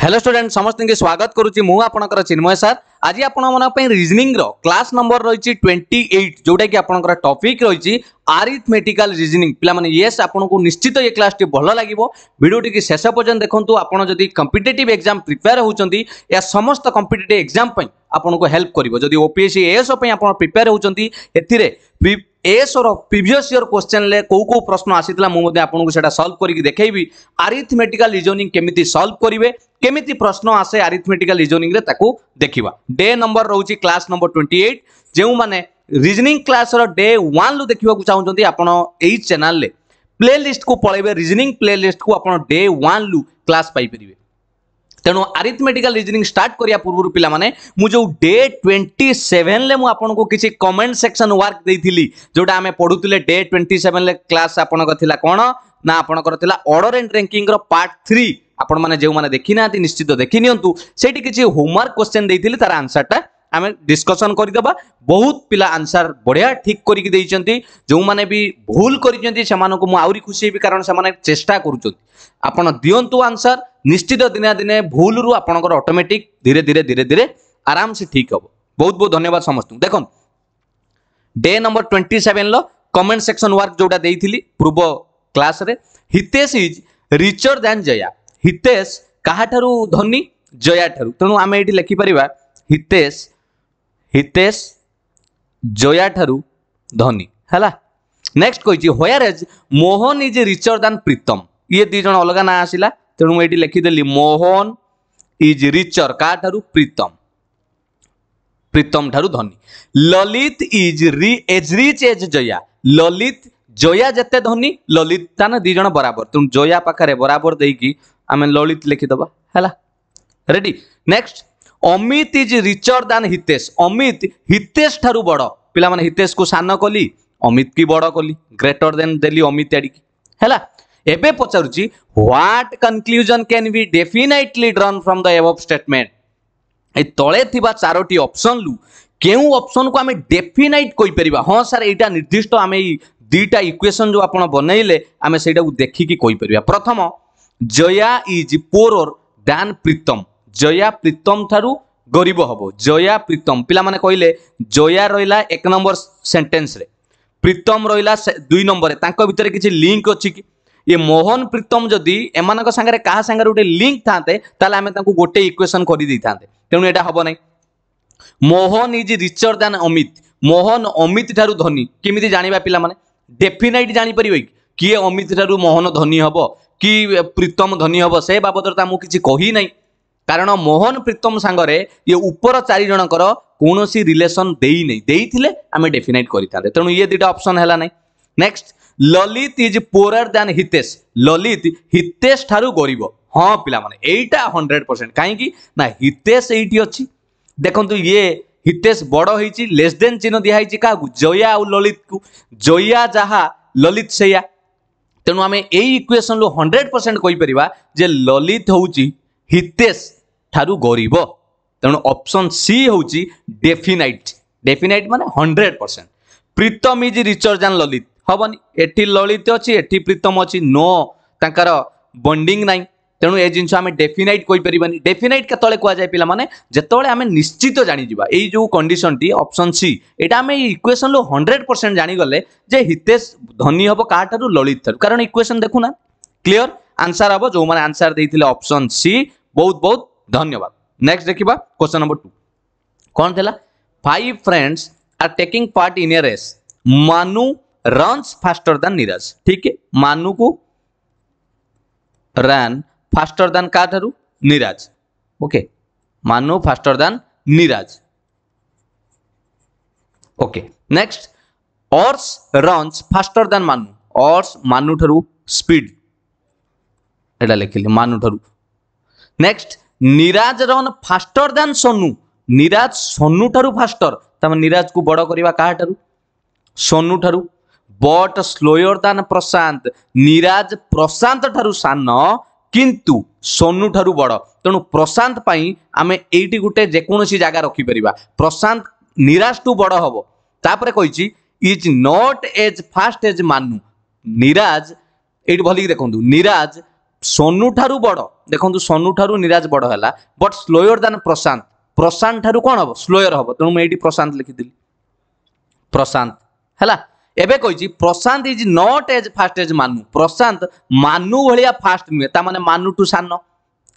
Hello student समस्त स्वागत करुच्ची चिन्मय sir आज आप रिजनिंग क्लास नंबर रही ट्वेंटी एट जोटा कि आप टपिक रही आरिथमेटिकाल रिजनिंग पे येस आपको निश्चित ये क्लास टी भल लगे भिडियो की शेष पर्यटन देखो आपड़ी कंपिटेटिव एक्जाम प्रिपेयर होती या समस्त कंपिटेटिव एक्जाम आपको हेल्प कर जदि ओपीएससी एएस प्रिपेयर होती এসর প্রিভিয়স ইয়র কোশ্চেনলে কেউ কেউ প্রশ্ন আসিলা মু আপনার সেটা সলভ করি দেখেবি আরিথমেটিকাল রিজনিং কেমিতি সলভ করবে কেমিতি প্রশ্ন আসে আরিথমেটিকাল রিজনিংরে তাকে দেখিবা ডে নম্বর রয়েছে ক্লাস নম্বর টোয়েন্টি এইট যে রিজনিং ক্লাসর ডে ওয়ান রু দেখা চাহুন আপনার এই চ্যানেল প্লে লিস্ট কু পলাইবে রিজনিং প্লে লিস্ট কু আপনার ডে ওয়ান রু ক্লাস পাইপারে ତେଣୁ ଆରିଥମେଟିକାଲ ରିଜନିଂ ଷ୍ଟାର୍ଟ କରିବା ପୂର୍ବରୁ ପିଲାମାନେ ମୁଁ ଯେଉଁ ଡେ ଟ୍ୱେଣ୍ଟି ସେଭେନ୍ରେ ମୁଁ ଆପଣଙ୍କୁ କିଛି କମେଣ୍ଟ ସେକ୍ସନ୍ ୱାର୍କ ଦେଇଥିଲି ଯେଉଁଟା ଆମେ ପଢ଼ୁଥିଲେ ଡେ ଟ୍ୱେଣ୍ଟି ସେଭେନ୍ରେ କ୍ଲାସ୍ ଆପଣଙ୍କ ଥିଲା କ'ଣ ନା ଆପଣଙ୍କର ଥିଲା ଅର୍ଡର ଆଣ୍ଡ ରାଙ୍କିଙ୍ଗର ପାର୍ଟ ଥ୍ରୀ ଆପଣମାନେ ଯେଉଁମାନେ ଦେଖିନାହାନ୍ତି ନିଶ୍ଚିତ ଦେଖିନିଅନ୍ତୁ ସେଇଠି କିଛି ହୋମୱାର୍କ କ୍ୱେଶ୍ଚେନ୍ ଦେଇଥିଲି ତାର ଆନ୍ସରଟା आम डिस्कसन करदे बहुत पिला आंसर बढ़िया ठीक करके जो मैंने भी भूल कर आहरी खुशी भी कारण से चेष्टा कर दिंतु आंसर निश्चित दिने दिने भूल रु आप अटोमेटिक धीरे धीरे धीरे धीरे आराम से ठीक हम बहुत बहुत धन्यवाद समस्त देख डे नंबर ट्वेंटी सेवेन रमेंट सेक्शन वर्क जोटा देती पूर्व class Hitesh is richer than Jaya Hitesh क्या धनी जया ठार तेणु आम ये लिखिपर हितेश हितेश जोया ठारू धनी है नेक्ट कही हयारेज Mohan is richer than Pritam ये दिज अलग ना आसला तेणु मुझे लिखिदेली मोहन इज रिचर का प्रीतम प्रीतम ठारू धनी ललित इज रि as rich as Jaya Lalit Jaya जिते धनी ललित तान दिज बराबर तेणु जया पाखे बराबर देकि आम ललित लिखिदबा है ready next Amit is richer than Hitesh Amit Hitesh ଠାରୁ ବଡ଼ ପିଲାମାନେ ହିତେଶକୁ ସାନ କଲି ଅମିତ କି ବଡ଼ କଲି ଗ୍ରେଟର ଦେନ୍ ଦେଲି ଅମିତ ଆଡ଼ିକି ହେଲା ଏବେ ପଚାରୁଛି what conclusion can be definitely drawn from the above statement ଏ ତଳେ ଥିବା ଚାରୋଟି ଅପସନ୍ରୁ କେଉଁ ଅପସନ୍କୁ ଆମେ ଡେଫିନାଇଟ୍ କହିପାରିବା ହଁ ସାର୍ ଏଇଟା ନିର୍ଦ୍ଦିଷ୍ଟ ଆମେ ଏଇ ଦୁଇଟା ଇକ୍ୱେସନ୍ ଯେଉଁ ଆପଣ ବନେଇଲେ ଆମେ ସେଇଟାକୁ ଦେଖିକି କହିପାରିବା ପ୍ରଥମ Jaya is poorer than Pritam Jaya Pritam ଠାରୁ ଗରିବ ହେବ ଜୟା ପ୍ରୀତମ ପିଲାମାନେ କହିଲେ ଜୟା ରହିଲା ଏକ ନମ୍ବର ସେଣ୍ଟେନ୍ସରେ ପ୍ରୀତମ ରହିଲା ଦୁଇ ନମ୍ବରରେ ତାଙ୍କ ଭିତରେ କିଛି ଲିଙ୍କ ଅଛି କି ଇଏ ମୋହନ ପ୍ରୀତମ ଯଦି ଏମାନଙ୍କ ସାଙ୍ଗରେ କାହା ସାଙ୍ଗରେ ଗୋଟେ ଲିଙ୍କ ଥାନ୍ତେ ତାହେଲେ ଆମେ ତାଙ୍କୁ ଗୋଟେ ଇକ୍ୱେସନ୍ କରିଦେଇଥାନ୍ତେ ତେଣୁ ଏଇଟା ହେବ ନାହିଁ Mohan is richer than Amit Mohan Amit ଠାରୁ ଧନୀ କେମିତି ଜାଣିବା ପିଲାମାନେ ଡେଫିନାଇଟ୍ ଜାଣିପାରିବେ କି କିଏ ଅମିତ ଠାରୁ ମୋହନ ଧନୀ ହେବ କି ପ୍ରୀତମ ଧନୀ ହେବ ସେ ବାବଦରେ ତ ଆମକୁ କିଛି କହି ନାହିଁ କାରଣ ମୋହନ ପ୍ରୀତମ ସାଙ୍ଗରେ ଇଏ ଉପର ଚାରି ଜଣଙ୍କର କୌଣସି ରିଲେସନ୍ ଦେଇନି ଦେଇଥିଲେ ଆମେ ଡେଫିନାଇଟ୍ କରିଥାନ୍ତେ ତେଣୁ ଇଏ ଦୁଇଟା ଅପସନ୍ ହେଲା ନାହିଁ next Lalit is poorer than Hitesh Lalit Hitesh ଠାରୁ ଗରିବ ହଁ ପିଲାମାନେ ଏଇଟା ହଣ୍ଡ୍ରେଡ଼ ପରସେଣ୍ଟ କାହିଁକି ନା ହିତେଶ ଏଇଠି ଅଛି ଦେଖନ୍ତୁ ଇଏ ହିତେଶ ବଡ଼ ହେଇଛି ଲେସ୍ ଦେନ୍ ଚିହ୍ନ ଦିଆହେଇଛି କାହାକୁ ଜୟା ଆଉ ଲଲିତକୁ ଜୟା ଯାହା ଲଲିତ ସେଇଆ ତେଣୁ ଆମେ ଏଇ ଇକ୍ୱେସନ୍ରୁ ହଣ୍ଡ୍ରେଡ଼ ପରସେଣ୍ଟ କହିପାରିବା ଯେ ଲଲିତ ହେଉଛି ହିତେଶ ଠାରୁ ଗରିବ ତେଣୁ ଅପସନ୍ ସି ହେଉଛି ଡେଫିନାଇଟ୍ ଡେଫିନାଇଟ୍ ମାନେ hundred percent Pritam is richer than Lalit ହେବନି ଏଠି ଲଳିତ ଅଛି ଏଠି ପ୍ରୀତମ ଅଛି ନୋ ତାଙ୍କର ବଣ୍ଡିଂ ନାହିଁ ତେଣୁ ଏ ଜିନିଷ ଆମେ ଡେଫିନାଇଟ୍ କହିପାରିବାନି ଡେଫିନାଇଟ୍ କେତେବେଳେ କୁହାଯାଏ ପିଲାମାନେ ଯେତେବେଳେ ଆମେ ନିଶ୍ଚିତ ଜାଣିଯିବା ଏଇ ଯେଉଁ କଣ୍ଡିସନଟି ଅପସନ୍ ସି ଏଇଟା ଆମେ ଏଇ ଇକ୍ୱେସନ୍ରୁ ହଣ୍ଡ୍ରେଡ଼ ପରସେଣ୍ଟ ଜାଣିଗଲେ ଯେ ହିତେଶ ଧନୀ ହେବ କାହାଠାରୁ ଲଳିତ ଠାରୁ କାରଣ ଇକ୍ୱେସନ୍ ଦେଖୁନା କ୍ଲିଅର ଆନ୍ସର ହେବ ଯେଉଁମାନେ ଆନ୍ସର ଦେଇଥିଲେ ଅପସନ୍ ସି बहुत बहुत धन्यवाद नेक्स्ट देखा क्वेश्चन नंबर टू कौन थी five friends are taking part in a race Manu run faster than Neeraj ठीक है मानु को रन फास्टर दैन का ठारू Neeraj okay Manu faster than Neeraj okay next faster than Manu than Manu অর্স स्पीड एटा लिखिले मानु মানুঠারু next Neeraj run faster than Sonu Neeraj Sonu ଠାରୁ ଫାଷ୍ଟର ତାମାନେ ନିରାଜକୁ ବଡ଼ କରିବା କାହାଠାରୁ ସୋନୁ ଠାରୁ but slower than Prashant Neeraj Prashant ଠାରୁ ସାନ କିନ୍ତୁ ସୋନୁ ଠାରୁ ବଡ଼ ତେଣୁ ପ୍ରଶାନ୍ତ ପାଇଁ ଆମେ ଏଇଠି ଗୋଟେ ଯେକୌଣସି ଜାଗା ରଖିପାରିବା ପ୍ରଶାନ୍ତ ନିରାଜଠୁ ବଡ଼ ହେବ ତାପରେ କହିଛି is not as fast as Manu Neeraj ଏଇଠି ଭଲିକି ଦେଖନ୍ତୁ ନିରାଜ ସୋନୁ ଠାରୁ ବଡ଼ ଦେଖନ୍ତୁ ସୋନୁ ଠାରୁ ନିରାଜ ବଡ଼ ହେଲା but slower than Prashant Prashant ଠାରୁ କ'ଣ ହେବ ସ୍ଲୋୟର ହେବ ତେଣୁ ମୁଁ ଏଇଠି ପ୍ରଶାନ୍ତ ଲେଖିଥିଲି ପ୍ରଶାନ୍ତ ହେଲା ଏବେ କହିଛି Prashant is not as fast as Manu Prashant ମାନୁ ଭଳିଆ ଫାଷ୍ଟ ନୁହେଁ ତା ମାନେ ମାନୁଠୁ ସାନ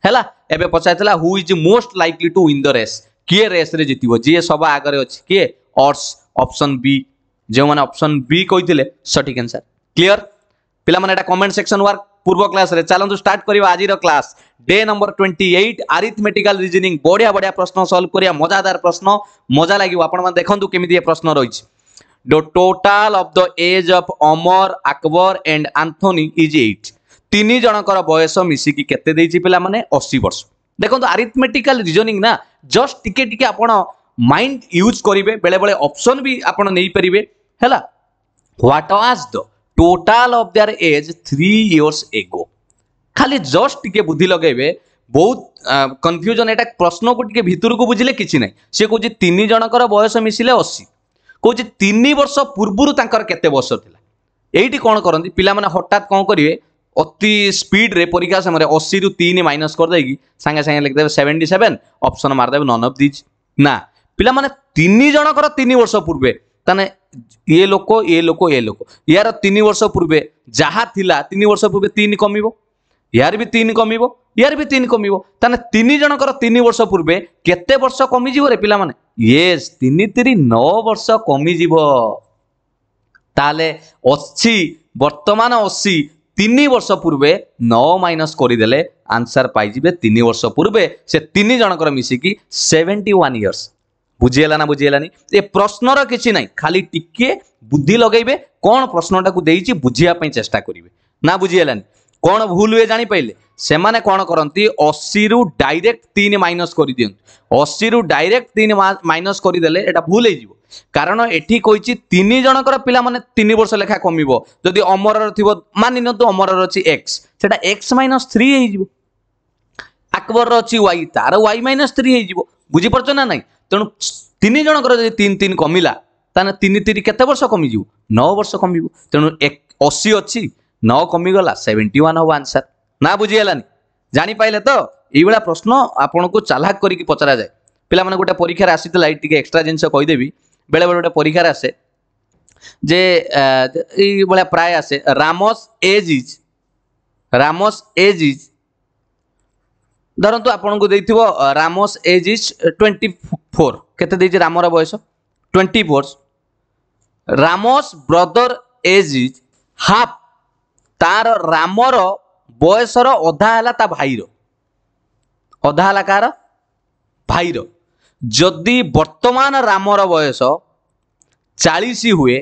ହେଲା ଏବେ ପଚାରିଥିଲା who is most likely to win the race କିଏ ରେସ୍ରେ ଜିତିବ ଯିଏ ସବା ଆଗରେ ଅଛି କିଏ ଅର୍ସ ଅପସନ୍ ବି ଯେଉଁମାନେ ଅପସନ୍ ବି କହିଥିଲେ ସଠିକ୍ ଆନ୍ସର୍ କ୍ଲିଅର ପିଲାମାନେ ଏଇଟା କମେଣ୍ଟ ସେକ୍ସନ୍ ୱାର୍କ পূর্ব ক্লাসে চালু স্টার্ট করা আজির class day number twenty eight arithmetical reasoning বড়িয়া বড়িয়া প্রশ্ন সলভ করা মজাদার প্রশ্ন মজা লাগিব আপনার দেখুন কেমি এ প্রশ্ন রয়েছে The total of the age of Omar, Akbar and Anthony is 8. তিনি জনকর বয়স মিশিকি কেতে দেইছি পিলা মানে 80 বর্ষ দেখন্তু আরিথমেটিক্যাল রিজনিং না জাস্ট টিকে টিকে আপন মাইন্ড ইউজ করিবে বেলে বেলে অপশন বি আপন নেই পারিবে হেলা what was the total of their age three years ago ଖାଲି ଜଷ୍ଟ ଟିକେ ବୁଦ୍ଧି ଲଗେଇବେ ବହୁତ କନଫ୍ୟୁଜନ୍ ଏଇଟା ପ୍ରଶ୍ନକୁ ଟିକେ ଭିତରକୁ ବୁଝିଲେ କିଛି ନାହିଁ ସେ କହୁଛି ତିନି ଜଣଙ୍କର ବୟସ ମିଶିଲେ ଅଶୀ କହୁଛି ତିନି ବର୍ଷ ପୂର୍ବରୁ ତାଙ୍କର କେତେ ବର୍ଷ ଥିଲା ଏଇଠି କ'ଣ କରନ୍ତି ପିଲାମାନେ ହଠାତ୍ କ'ଣ କରିବେ ଅତି ସ୍ପିଡ଼ରେ ପରୀକ୍ଷା ସମୟରେ ଅଶୀରୁ ତିନି ମାଇନସ୍ କରିଦେଇକି ସାଙ୍ଗେ ସାଙ୍ଗେ ଲେଖିଦେବେ ସେଭେଣ୍ଟି ସେଭେନ୍ ଅପସନ୍ ମାରିଦେବେ ନନ୍ ଅଫ୍ ଦିଜ୍ ନା ପିଲାମାନେ ତିନି ଜଣଙ୍କର ତିନି ବର୍ଷ ପୂର୍ବେ ତାହେଲେ ଏ ଲୋକ ଏ ଲୋକ ଏ ଲୋକ ୟାର ତିନି ବର୍ଷ ପୂର୍ବେ ଯାହା ଥିଲା ତିନି ବର୍ଷ ପୂର୍ବେ ତିନି କମିବ ୟାର ବି ତିନି କମିବ ୟାର ବି ତିନି କମିବ ତାହେଲେ ତିନି ଜଣଙ୍କର ତିନି ବର୍ଷ ପୂର୍ବେ କେତେ ବର୍ଷ କମିଯିବ ରେ ପିଲାମାନେ ୟେସ୍ ତିନି ତିରି ନଅ ବର୍ଷ କମିଯିବ ତାହେଲେ ଅଶୀ ବର୍ତ୍ତମାନ ଅଶୀ ତିନି ବର୍ଷ ପୂର୍ବେ ନଅ ମାଇନସ୍ କରିଦେଲେ ଆନ୍ସର ପାଇଯିବେ ତିନି ବର୍ଷ ପୂର୍ବେ ସେ ତିନି ଜଣଙ୍କର ମିଶିକି ସେଭେଣ୍ଟି ୱାନ୍ ଇୟର୍ସ ବୁଝିହେଲା ନା ବୁଝିହେଲାନି ଏ ପ୍ରଶ୍ନର କିଛି ନାହିଁ ଖାଲି ଟିକିଏ ବୁଦ୍ଧି ଲଗାଇବେ କ'ଣ ପ୍ରଶ୍ନଟାକୁ ଦେଇଛି ବୁଝିବା ପାଇଁ ଚେଷ୍ଟା କରିବେ ନା ବୁଝିହେଲାନି କ'ଣ ଭୁଲ ହୁଏ ଜାଣିପାରିଲେ ସେମାନେ କ'ଣ କରନ୍ତି ଅଶୀରୁ ଡାଇରେକ୍ଟ ତିନି ମାଇନସ୍ କରିଦିଅନ୍ତି ଅଶୀରୁ ଡାଇରେକ୍ଟ ତିନି ମାଇନସ୍ କରିଦେଲେ ଏଇଟା ଭୁଲ ହେଇଯିବ କାରଣ ଏଠି କହିଛି ତିନି ଜଣଙ୍କର ପିଲାମାନେ ତିନି ବର୍ଷ ଲେଖା କମିବ ଯଦି ଅମରର ଥିବ ମାନି ନିଅନ୍ତୁ ଅମରର ଅଛି ଏକ୍ସ ସେଟା ଏକ୍ସ ମାଇନସ୍ ଥ୍ରୀ ହେଇଯିବ আকবর অছি ওয়াই তার ওয়াই মাইনাস থ্রি হয়েযিব বুঝিপারছ না নাই তেণু ତିନି ଜଣଙ୍କର ଯଦି ତିନି ତିନି କମିଲା ତାହେଲେ ତିନି ତିନି କେତେ ବର୍ଷ କମିଯିବ ନଅ ବର୍ଷ କମିବ ତେଣୁ ଅଶୀ ଅଛି ନଅ କମିଗଲା ସେଭେଣ୍ଟି ୱାନ୍ ହେବ ଆନ୍ସର୍ ନା ବୁଝିହେଲାନି ଜାଣିପାଇଲେ ତ ଏଇଭଳିଆ ପ୍ରଶ୍ନ ଆପଣଙ୍କୁ ଚାଲାକ କରିକି ପଚରାଯାଏ ପିଲାମାନେ ଗୋଟେ ପରୀକ୍ଷାରେ ଆସିଥିଲା ଏଇ ଟିକେ ଏକ୍ସଟ୍ରା ଜିନିଷ କହିଦେବି ବେଳେବେଳେ ଗୋଟେ ପରୀକ୍ଷାରେ ଆସେ ଯେ ଏଇଭଳିଆ ପ୍ରାୟ ଆସେ Ram's age is Ram's age is ଧରନ୍ତୁ ଆପଣଙ୍କୁ ଦେଇଥିବ Ram's age is twenty four କେତେ ଦେଇଛି ରାମର ବୟସ twenty four Ram's brother age is half ତାର ରାମର ବୟସର ଅଧା ହେଲା ତା ଭାଇର ଅଧା ହେଲା କାହାର ଭାଇର ଯଦି ବର୍ତ୍ତମାନ ରାମର ବୟସ ଚାଳିଶ ହୁଏ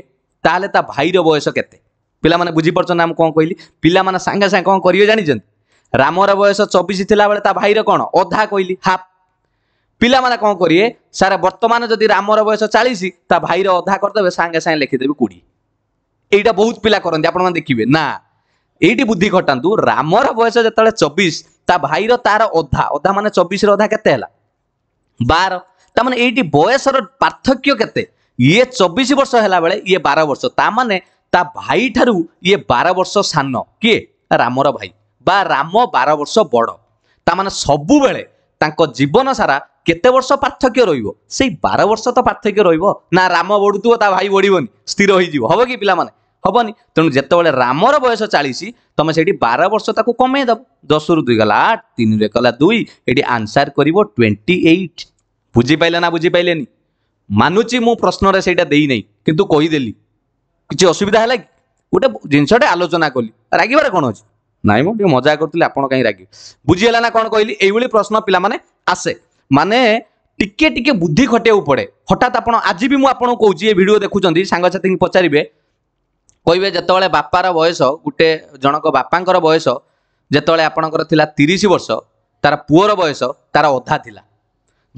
ତାହେଲେ ତା ଭାଇର ବୟସ କେତେ ପିଲାମାନେ ବୁଝିପାରୁଛନ୍ତି ନା ମୁଁ କ'ଣ କହିଲି ପିଲାମାନେ ସାଙ୍ଗେ ସାଙ୍ଗେ କ'ଣ କରିବେ ଜାଣିଛନ୍ତି ରାମର ବୟସ ଚବିଶ ଥିଲାବେଳେ ତା ଭାଇର କ'ଣ ଅଧା କହିଲି ହାଫ୍ ପିଲାମାନେ କ'ଣ କରିବେ ସାର୍ ବର୍ତ୍ତମାନ ଯଦି ରାମର ବୟସ ଚାଳିଶ ତା ଭାଇର ଅଧା କରିଦେବେ ସାଙ୍ଗେ ସାଙ୍ଗେ ଲେଖିଦେବେ କୋଡ଼ିଏ এইটা বহুত পিলা করতে আপনার দেখবে না এইটি বুদ্ধি ঘটান্তু রামর বয়স যেতবে চবিশ তা ভাইর তার অধা অধা মানে চবিশর অধা কেতে হল বার তা মানে এইটি বয়সর পার্থক্য কেতে ইয়ে চবিশ বর্ষ হেলা বেড়ে ইয়ে বার বর্ষ তা মানে তা ভাই ঠারু ইয়ে বার বর্ষ সান কি রামর ভাই ବା ରାମ ବାର ବର୍ଷ ବଡ଼ ତାମାନେ ସବୁବେଳେ ତାଙ୍କ ଜୀବନ ସାରା କେତେ ବର୍ଷ ପାର୍ଥକ୍ୟ ରହିବ ସେଇ ବାର ବର୍ଷ ତ ପାର୍ଥକ୍ୟ ରହିବ ନା ରାମ ବଢ଼ୁଥିବ ତା ଭାଇ ବଢ଼ିବନି ସ୍ଥିର ହେଇଯିବ ହବ କି ପିଲାମାନେ ହବନି ତେଣୁ ଯେତେବେଳେ ରାମର ବୟସ ଚାଳିଶ ତମେ ସେଇଠି ବାର ବର୍ଷ ତାକୁ କମେଇ ଦେବ ଦଶରୁ ଦୁଇ ଗଲା ଆଠ ତିନିରେ ଗଲା ଦୁଇ ଏଠି ଆନ୍ସାର କରିବ ଟ୍ୱେଣ୍ଟି ଏଇଟ୍ ବୁଝିପାଇଲେ ନା ବୁଝିପାଇଲେନି ମାନୁଛି ମୁଁ ପ୍ରଶ୍ନରେ ସେଇଟା ଦେଇନାହିଁ କିନ୍ତୁ କହିଦେଲି କିଛି ଅସୁବିଧା ହେଲା କି ଗୋଟେ ଜିନିଷଟେ ଆଲୋଚନା କଲି ରାଗିବାରେ କ'ଣ ଅଛି ନାଇଁ ମୁଁ ଟିକେ ମଜା କରୁଥିଲି ଆପଣ କାହିଁ ରାଗିବେ ବୁଝିଗଲା ନା କ'ଣ କହିଲି ଏଇଭଳି ପ୍ରଶ୍ନ ପିଲାମାନେ ଆସେ ମାନେ ଟିକେ ଟିକେ ବୁଦ୍ଧି ଖଟିବାକୁ ପଡ଼େ ହଠାତ୍ ଆପଣ ଆଜି ବି ମୁଁ ଆପଣଙ୍କୁ କହୁଛି ଏ ଭିଡ଼ିଓ ଦେଖୁଛନ୍ତି ସାଙ୍ଗସାଥିଙ୍କୁ ପଚାରିବେ କହିବେ ଯେତେବେଳେ ବାପାର ବୟସ ଗୋଟେ ଜଣଙ୍କ ବାପାଙ୍କର ବୟସ ଯେତେବେଳେ ଆପଣଙ୍କର ଥିଲା ତିରିଶ ବର୍ଷ ତାର ପୁଅର ବୟସ ତାର ଅଧା ଥିଲା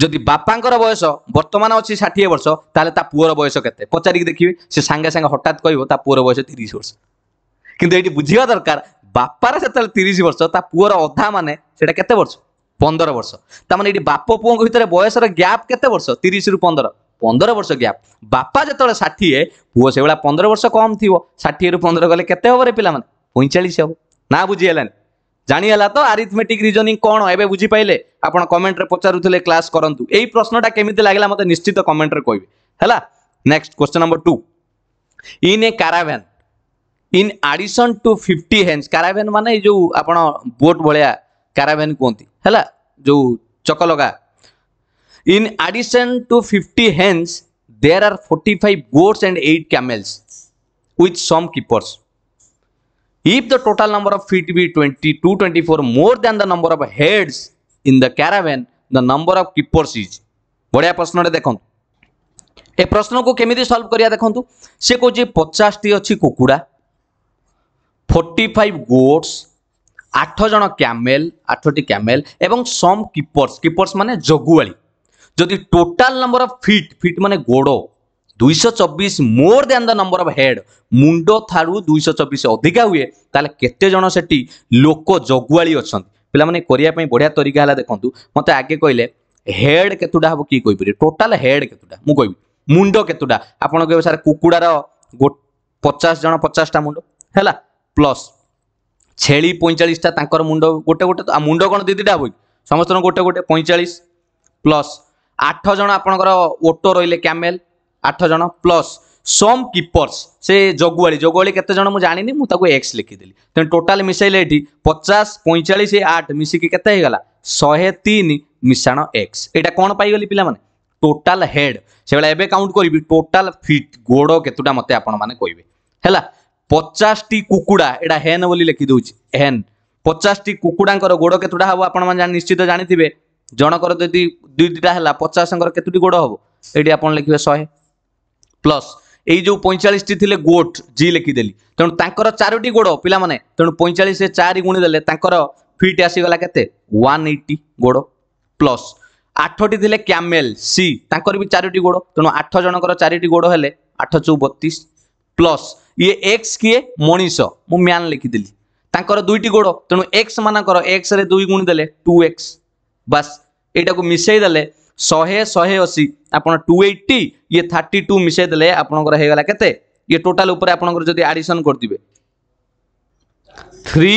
ଯଦି ବାପାଙ୍କର ବୟସ ବର୍ତ୍ତମାନ ଅଛି ଷାଠିଏ ବର୍ଷ ତାହେଲେ ତା ପୁଅର ବୟସ କେତେ ପଚାରିକି ଦେଖିବେ ସେ ସାଙ୍ଗେ ସାଙ୍ଗେ ହଠାତ୍ କହିବ ତା ପୁଅର ବୟସ ତିରିଶ ବର୍ଷ କିନ୍ତୁ ଏଇଠି ବୁଝିବା ଦରକାର ବାପାର ସେତେବେଳେ ତିରିଶ ବର୍ଷ ତା ପୁଅର ଅଧା ମାନେ ସେଇଟା କେତେ ବର୍ଷ ପନ୍ଦର ବର୍ଷ ତାମାନେ ଏଠି ବାପ ପୁଅଙ୍କ ଭିତରେ ବୟସର ଗ୍ୟାପ୍ କେତେ ବର୍ଷ ତିରିଶରୁ ପନ୍ଦର ପନ୍ଦର ବର୍ଷ ଗ୍ୟାପ୍ ବାପା ଯେତେବେଳେ ଷାଠିଏ ପୁଅ ସେଭଳିଆ ପନ୍ଦର ବର୍ଷ କମ୍ ଥିବ ଷାଠିଏରୁ ପନ୍ଦର ଗଲେ କେତେ ହବରେ ପିଲାମାନେ ପଇଁଚାଳିଶ ହବ ନା ବୁଝିହେଲାନି ଜାଣିହେଲା ତ ଆରିଥମେଟିକ୍ ରିଜନିଂ କ'ଣ ଏବେ ବୁଝିପାରିଲେ ଆପଣ କମେଣ୍ଟରେ ପଚାରୁଥିଲେ କ୍ଲାସ୍ କରନ୍ତୁ ଏଇ ପ୍ରଶ୍ନଟା କେମିତି ଲାଗିଲା ମୋତେ ନିଶ୍ଚିତ କମେଣ୍ଟରେ କହିବେ ହେଲା next question number two in a caravan in addition two fifty heads caravan मान जो आप बोट भाया काराभेन कहते हैं जो चकलगा in addition two fifty heads there are forty five goats and eight camels with some keepers if the total number of feet be twenty two twenty four more than the number of heads in the caravan the number of keepers is बढ़िया प्रश्न देखते ए प्रश्न को केमी solve करा देखु सी कहे पचास टी अच्छी कुकुड़ा ফোর্টি ফাইভ গোটস আঠ জন ক্যামেল আঠটি ক্যামেল এবং সম কিপর্স কিপর্স মানে জগুয়ালি যদি total number of feet feet মানে গোড় দুইশহ চব্বিশ more than the number of head মুন্ড ঠারু দুইশহ চব্বিশ ଅଧିକା ହୁଏ ତାହେଲେ କେତେ ଜଣ ସେଠି ଲୋକ ଜଗୁଆଳି ଅଛନ୍ତି ପିଲାମାନେ କରିବା ପାଇଁ ବଢ଼ିଆ ତରିକା ହେଲା ଦେଖନ୍ତୁ ମୋତେ ଆଗେ କହିଲେ ହେଡ୍ କେତୁଟା ହେବ କିଏ କହିପାରିବେ ଟୋଟାଲ ହେଡ୍ କେତୁଟା ମୁଁ କହିବି ମୁଣ୍ଡ କେତୁଟା ଆପଣ କହିବେ ସାର୍ କୁକୁଡ଼ାର ପଚାଶ ଜଣ ପଚାଶଟା ମୁଣ୍ଡ ହେଲା প্লস ଛେଳି ପଇଁଚାଳିଶଟା ତାଙ୍କର ମୁଣ୍ଡ ଗୋଟେ ଗୋଟେ ଆଉ ମୁଣ୍ଡ କ'ଣ ଦୁଇ ଦୁଇଟା ହେବ କି ସମସ୍ତଙ୍କର ଗୋଟେ ଗୋଟେ ପଇଁଚାଳିଶ ପ୍ଲସ୍ ଆଠ ଜଣ ଆପଣଙ୍କର ଓଟୋ ରହିଲେ କ୍ୟାମେଲ ଆଠ ଜଣ ପ୍ଲସ୍ ସମ୍ କିପର୍ସ ସେ ଜଗୁଆଳି ଜଗୁଆଳି କେତେ ଜଣ ମୁଁ ଜାଣିନି ମୁଁ ତାକୁ ଏକ୍ସ ଲେଖିଦେଲି ତେଣୁ ଟୋଟାଲ ମିଶାଇଲେ ଏଠି ପଚାଶ ପଇଁଚାଳିଶ ଆଠ ମିଶିକି କେତେ ହେଇଗଲା ଶହେ ତିନି ମିଶାଣ ଏକ୍ସ ଏଇଟା କ'ଣ ପାଇଗଲି ପିଲାମାନେ ଟୋଟାଲ ହେଡ୍ ସେଭଳିଆ ଏବେ କାଉଣ୍ଟ କରିବି ଟୋଟାଲ ଫିଟ୍ ଗୋଡ଼ କେତୁଟା ମୋତେ ଆପଣମାନେ କହିବେ ହେଲା ପଚାଶଟି କୁକୁଡ଼ା ଏଇଟା ହେନ୍ ବୋଲି ଲେଖିଦେଉଛି ହେନ୍ ପଚାଶଟି କୁକୁଡ଼ାଙ୍କର ଗୋଡ଼ କେତୁଟା ହେବ ଆପଣମାନେ ନିଶ୍ଚିତ ଜାଣିଥିବେ ଜଣଙ୍କର ଯଦି ଦୁଇ ଦୁଇଟା ହେଲା ପଚାଶଙ୍କର କେତୋଟି ଗୋଡ଼ ହେବ ଏଇଠି ଆପଣ ଲେଖିବେ ଶହେ ପ୍ଲସ୍ ଏଇ ଯେଉଁ ପଇଁଚାଳିଶଟି ଥିଲେ ଗୋଟ୍ ଜି ଲେଖିଦେଲି ତେଣୁ ତାଙ୍କର ଚାରୋଟି ଗୋଡ଼ ପିଲାମାନେ ତେଣୁ ପଇଁଚାଳିଶରେ ଚାରି ଗୁଣି ଦେଲେ ତାଙ୍କର ଫିଟ୍ ଆସିଗଲା କେତେ ୱାନ୍ ଏଇଟି ଗୋଡ଼ ପ୍ଲସ୍ ଆଠଟି ଥିଲେ କ୍ୟାମେଲ ସି ତାଙ୍କର ବି ଚାରୋଟି ଗୋଡ଼ ତେଣୁ ଆଠ ଜଣଙ୍କର ଚାରିଟି ଗୋଡ଼ ହେଲେ ଆଠ ଚଉ ବତିଶ ପ୍ଲସ୍ ଇଏ ଏକ୍ସ କିଏ ମଣିଷ ମୁଁ ମ୍ୟାନ୍ ଲେଖିଦେଲି ତାଙ୍କର ଦୁଇଟି ଗୋଡ଼ ତେଣୁ ଏକ୍ସ ମାନଙ୍କର ଏକ୍ସରେ ଦୁଇ ଗୁଣି ଦେଲେ ଟୁ ଏକ୍ସ ବାସ୍ ଏଇଟାକୁ ମିଶାଇ ଦେଲେ ଶହେ ଶହେ ଅଶୀ ଆପଣ ଟୁ ଏଇଟି ଇଏ ଥାର୍ଟି ଟୁ ମିଶାଇ ଦେଲେ ଆପଣଙ୍କର ହେଇଗଲା କେତେ ଇଏ ଟୋଟାଲ ଉପରେ ଆପଣଙ୍କର ଯଦି ଆଡ଼ିସନ୍ କରିଦେବେ থ্রি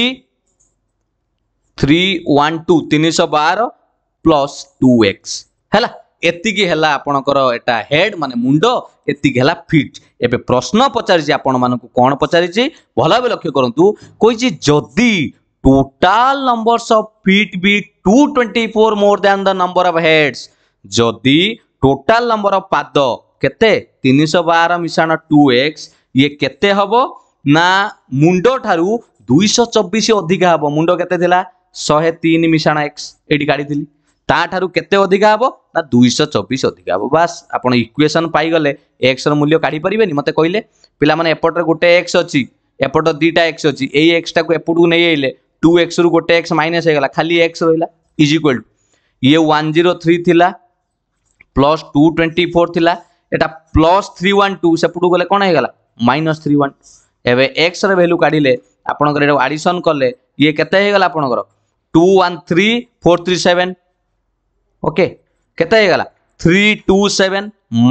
থ্রি ওয়ান টু তিনশো বার প্লস টু এক্স হ্যাঁ ଏତିକି ହେଲା ଆପଣଙ୍କର ଏଟା ହେଡ୍ ମାନେ ମୁଣ୍ଡ ଏତିକି ହେଲା ଫିଟ୍ ଏବେ ପ୍ରଶ୍ନ ପଚାରିଛି ଆପଣମାନଙ୍କୁ କ'ଣ ପଚାରିଛି ଭଲ ଭାବେ ଲକ୍ଷ୍ୟ କରନ୍ତୁ କହିଛି ଯଦି total numbers of feet be 224 more than the number of heads যদি total number of পাদ কেতে 312 মিশাণ 2x ইয়ে কেতে হব না মুন্ড ঠারু 224 অধিক হব মুন্ড কেতে থিলা 103 মিশাণ x এটি কাড়িଥିଲି তা ঠারু কেতে অধিক হব তা ଦୁଇଶହ ଚବିଶ ଅଧିକା ହେବ ବାସ୍ ଆପଣ ଇକ୍ୱେସନ୍ ପାଇଗଲେ ଏକ୍ସର ମୂଲ୍ୟ କାଢ଼ିପାରିବେନି ମୋତେ କହିଲେ ପିଲାମାନେ ଏପଟରେ ଗୋଟେ ଏକ୍ସ ଅଛି ଏପଟ ଦୁଇଟା ଏକ୍ସ ଅଛି ଏଇ ଏକ୍ସଟାକୁ ଏପଟକୁ ନେଇ ଆଇଲେ ଟୁ ଏକ୍ସରୁ ଗୋଟେ ଏକ୍ସ ମାଇନସ୍ ହେଇଗଲା ଖାଲି ଏକ୍ସ ରହିଲା ଇଜ୍ ଇକ୍ୱାଲ୍ ଟୁ ଇଏ ୱାନ୍ ଜିରୋ ଥ୍ରୀ ଥିଲା ପ୍ଲସ୍ ଟୁ ଟ୍ୱେଣ୍ଟି ଫୋର୍ ଥିଲା ଏଇଟା ପ୍ଲସ୍ ଥ୍ରୀ ୱାନ୍ ଟୁ ସେପଟକୁ ଗଲେ କ'ଣ ହେଇଗଲା ମାଇନସ୍ ଥ୍ରୀ ୱାନ୍ ଏବେ ଏକ୍ସର ଭ୍ୟାଲ୍ୟୁ କାଢ଼ିଲେ ଆପଣଙ୍କର ଏଇଟାକୁ ଆଡ଼ିସନ୍ କଲେ ଇଏ କେତେ ହେଇଗଲା ଆପଣଙ୍କର two one three four three seven okay କେତେ ହେଇଗଲା three two seven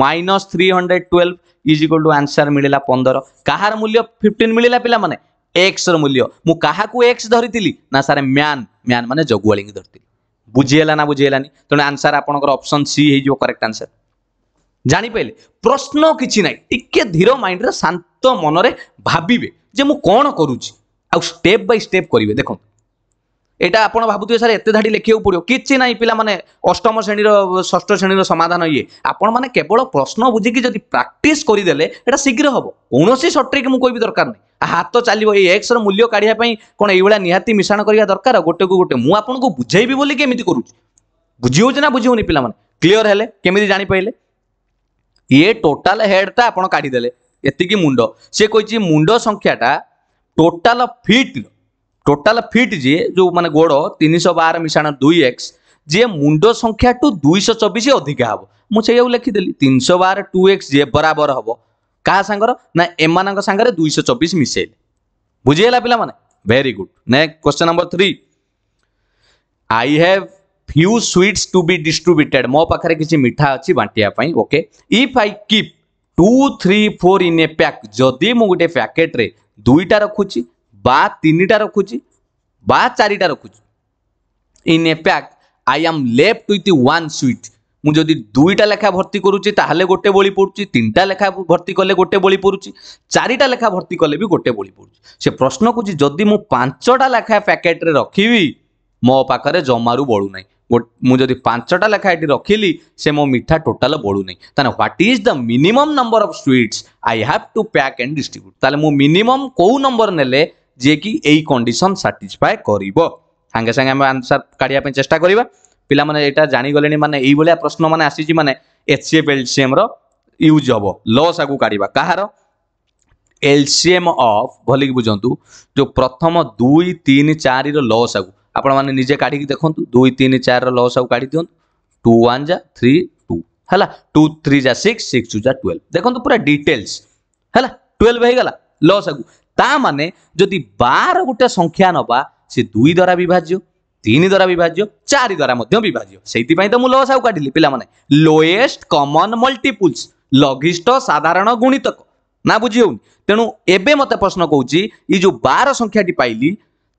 minus three hundred twelve is equal to answer মিলিলা পনেরো কাহার মূল্য ফিফটিন মিলিলা পিলা মানে এক্সর মূল্য মু কাহাকু এক্স ধরিলি না সার ম্যান ম্যান মানে জগুয়ালি ধরিলি বুঝিহেলা না বুঝিহেলানি তেমন আনসার আপনার অপশন সি হয়ে যাব করেক্ট আনসার জাঁপারে প্রশ্ন কিছু না টিকি ধীর মাইন্ডরে শান্ত মনরে ভাবিবে যে মু কোণ করুছি আপ স্টেপ বাই স্টেপ করবে দেখুন এটা আপনার ভাবুবে স্যার এত ধাড়ি লেখা পড়ব কিছু না পিলা মানে অষ্টম শ্রেণীর ষষ্ঠ শ্রেণীর সমাধান ইয়ে আপন মানে কেবল প্রশ্ন বুঝিকি যদি প্রাকটিস করিদেলে এটা শীঘ্র হব কৌশি সট্রিক মু কইবি দরকার নাই হাত চালিব এই এক্সর মূল্য কাঢ়া কোণ এইভাবে নিহতি মিশ্রণ করা দরকার গোটে কু গোটে মু আপনার বুঝাইবি বলে কমিটি করুছি বুঝি হচ্ছে না বুঝি হোনি পিলা মানে ক্লিয়র হলে কেমি জাঁপাইলে ইয়ে টোটাল হেডটা আপনার কাঢ়িদেলে এতিকি মুন্ড সে কইছি মুন্ড সংখ্যাটা টোটাল ফিটর ଟୋଟାଲ ଫିଟ୍ ଯିଏ ଯେଉଁମାନେ ଗୋଡ଼ ତିନିଶହ ବାର ମିଶାଣ ଦୁଇ ଏକ୍ସ ଯିଏ ମୁଣ୍ଡ ସଂଖ୍ୟାଠୁ ଦୁଇଶହ ଚବିଶ ଅଧିକା ହେବ ମୁଁ ସେଇଆକୁ ଲେଖିଦେଲି ତିନିଶହ ବାର ଟୁ ଏକ୍ସ ଯିଏ ବରାବର ହେବ କାହା ସାଙ୍ଗର ନା ଏମାନଙ୍କ ସାଙ୍ଗରେ ଦୁଇଶହ ଚବିଶ ମିଶାଇଲେ ବୁଝିହେଲା ପିଲାମାନେ very good next question number three I have few sweets to be distributed ମୋ ପାଖରେ କିଛି ମିଠା ଅଛି ବାଣ୍ଟିବା ପାଇଁ okay if I keep two three four in a pack ଯଦି ମୁଁ ଗୋଟେ ପ୍ୟାକେଟ୍ରେ ଦୁଇଟା ରଖୁଛି বা তিনটা রখুছি বা চারিটা রখুছি in a pack I am left with one sweet ମୁଁ ଯଦି ଦୁଇଟା ଲେଖା ଭର୍ତ୍ତି କରୁଛି ତାହେଲେ ଗୋଟେ ବଳି ପଡ଼ୁଛି ତିନିଟା ଲେଖା ଭର୍ତ୍ତି କଲେ ଗୋଟେ ବଳି ପଡ଼ୁଛି ଚାରିଟା ଲେଖା ଭର୍ତ୍ତି କଲେ ବି ଗୋଟେ ବଳି ପଡ଼ୁଛି ସେ ପ୍ରଶ୍ନ କହୁଛି ଯଦି ମୁଁ ପାଞ୍ଚଟା ଲେଖା ପ୍ୟାକେଟରେ ରଖିବି ମୋ ପାଖରେ ଜମାରୁ ବଳୁନାହିଁ ମୁଁ ଯଦି ପାଞ୍ଚଟା ଲେଖା ଏଠି ରଖିଲି ସେ ମୋ ମିଠା ଟୋଟାଲ ବଳୁନାହିଁ ତାହେଲେ what is the minimum number of sweets I have to pack and distribute ତାହେଲେ ମୁଁ ମିନିମମ୍ କେଉଁ ନମ୍ବର ନେଲେ ଯିଏକି ଏଇ କଣ୍ଡିସନ୍ ସାଟିସ୍ଫାଏ କରିବ ସାଙ୍ଗେ ସାଙ୍ଗେ ଆମେ ଆନ୍ସର୍ କାଢ଼ିବା ପାଇଁ ଚେଷ୍ଟା କରିବା ପିଲାମାନେ ଏଇଟା ଜାଣିଗଲେଣି ମାନେ ଏଇଭଳିଆ ପ୍ରଶ୍ନ ମାନେ ଆସିଛି ମାନେ ଏଚ୍ସିଏଫ୍ ଏଲ୍ସିଏମ୍ର ୟୁଜ୍ ହେବ ଲସ୍ ଆଗକୁ କାଢ଼ିବା କାହାର ଏଲ୍ସିଏମ୍ ଅଫ୍ ଭଲିକି ବୁଝନ୍ତୁ ଯେଉଁ ପ୍ରଥମ ଦୁଇ ତିନି ଚାରିର ଲସ୍ ଆଗୁ ଆପଣମାନେ ନିଜେ କାଢ଼ିକି ଦେଖନ୍ତୁ ଦୁଇ ତିନି ଚାରିର ଲସ୍ ଆଗୁ କାଢ଼ି ଦିଅନ୍ତୁ ଟୁ ୱାନ୍ ଯା ଥ୍ରୀ ଟୁ ହେଲା ଟୁ ଥ୍ରୀ ଯା ସିକ୍ସ ସିକ୍ସ ଟୁ ଯା ଟୁଏଲ୍ଭ ଦେଖନ୍ତୁ ପୁରା ଡିଟେଲ୍ସ ହେଲା ଟୁଏଲ୍ଭ ହେଇଗଲା ଲସ୍ ଆଗୁ তা মানে যদি ବାର ଗୋଟେ ସଂଖ୍ୟା ନେବା ସେ ଦୁଇ ଦ୍ୱାରା ବିଭାଜ୍ୟ ତିନି ଦ୍ୱାରା ବିଭାଜ୍ୟ ଚାରି ଦ୍ୱାରା ମଧ୍ୟ ବିଭାଜ୍ୟ ସେଇଥିପାଇଁ ତ ମୁଁ ଲସାଗୁ କାଢିଲି ପିଲାମାନେ ଲୋଏଷ୍ଟ କମନ ମଲ୍ଟିପୁଲ୍ସ ଲଘିଷ୍ଠ ସାଧାରଣ ଗୁଣିତକ ନା ବୁଝି ହେଉନି ତେଣୁ ଏବେ ମୋତେ ପ୍ରଶ୍ନ କହୁଛି ଏଇ ଯେଉଁ ବାର ସଂଖ୍ୟାଟି ପାଇଲି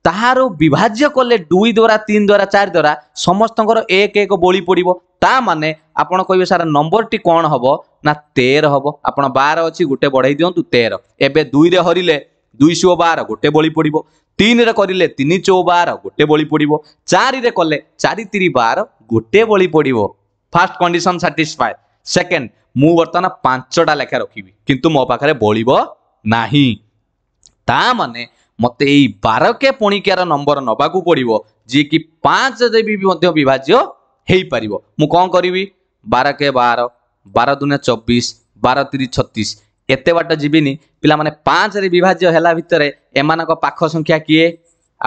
ତାହାର ବିଭାଜ୍ୟ କଲେ ଦୁଇ ଦ୍ୱାରା ତିନି ଦ୍ୱାରା ଚାରି ଦ୍ୱାରା ସମସ୍ତଙ୍କର ଏକ ଏକ ବଳି ପଡ଼ିବ ତା ମାନେ ଆପଣ କହିବେ ସାର୍ ନମ୍ବରଟି କ'ଣ ହେବ ନା ତେର ହେବ ଆପଣ ବାର ଅଛି ଗୋଟେ ବଢ଼େଇ ଦିଅନ୍ତୁ ତେର ଏବେ ଦୁଇରେ ହରିଲେ দুই শিও বার গোটে বলি পড়ব তিনরে করলে তিন চৌ বার গোটে বলি পড়ব চারিরে কলে চারি তিরি বার গোটে বলি পড়ব ফার্স্ট কন্ডিশন সাটিসফাই সেকেন্ড মু বর্তমান পাঁচটা লেখা রখিবি কিন্তু মো পাখে বলিব না তা মানে মতো এই বারকে পণিকার নম্বর নবাকু পড়ব যে কি পাঁচরে বি বিভাজ্য হয়ে পার মু কম করবি বারকে বার বার দুনিয়া চব্বিশ বার তিরিশ ছত্রিশ ଏତେ ବାଟ ଯିବିନି ପିଲାମାନେ ପାଞ୍ଚରେ ବିଭାଜ୍ୟ ହେଲା ଭିତରେ ଏମାନଙ୍କ ପାଖ ସଂଖ୍ୟା କିଏ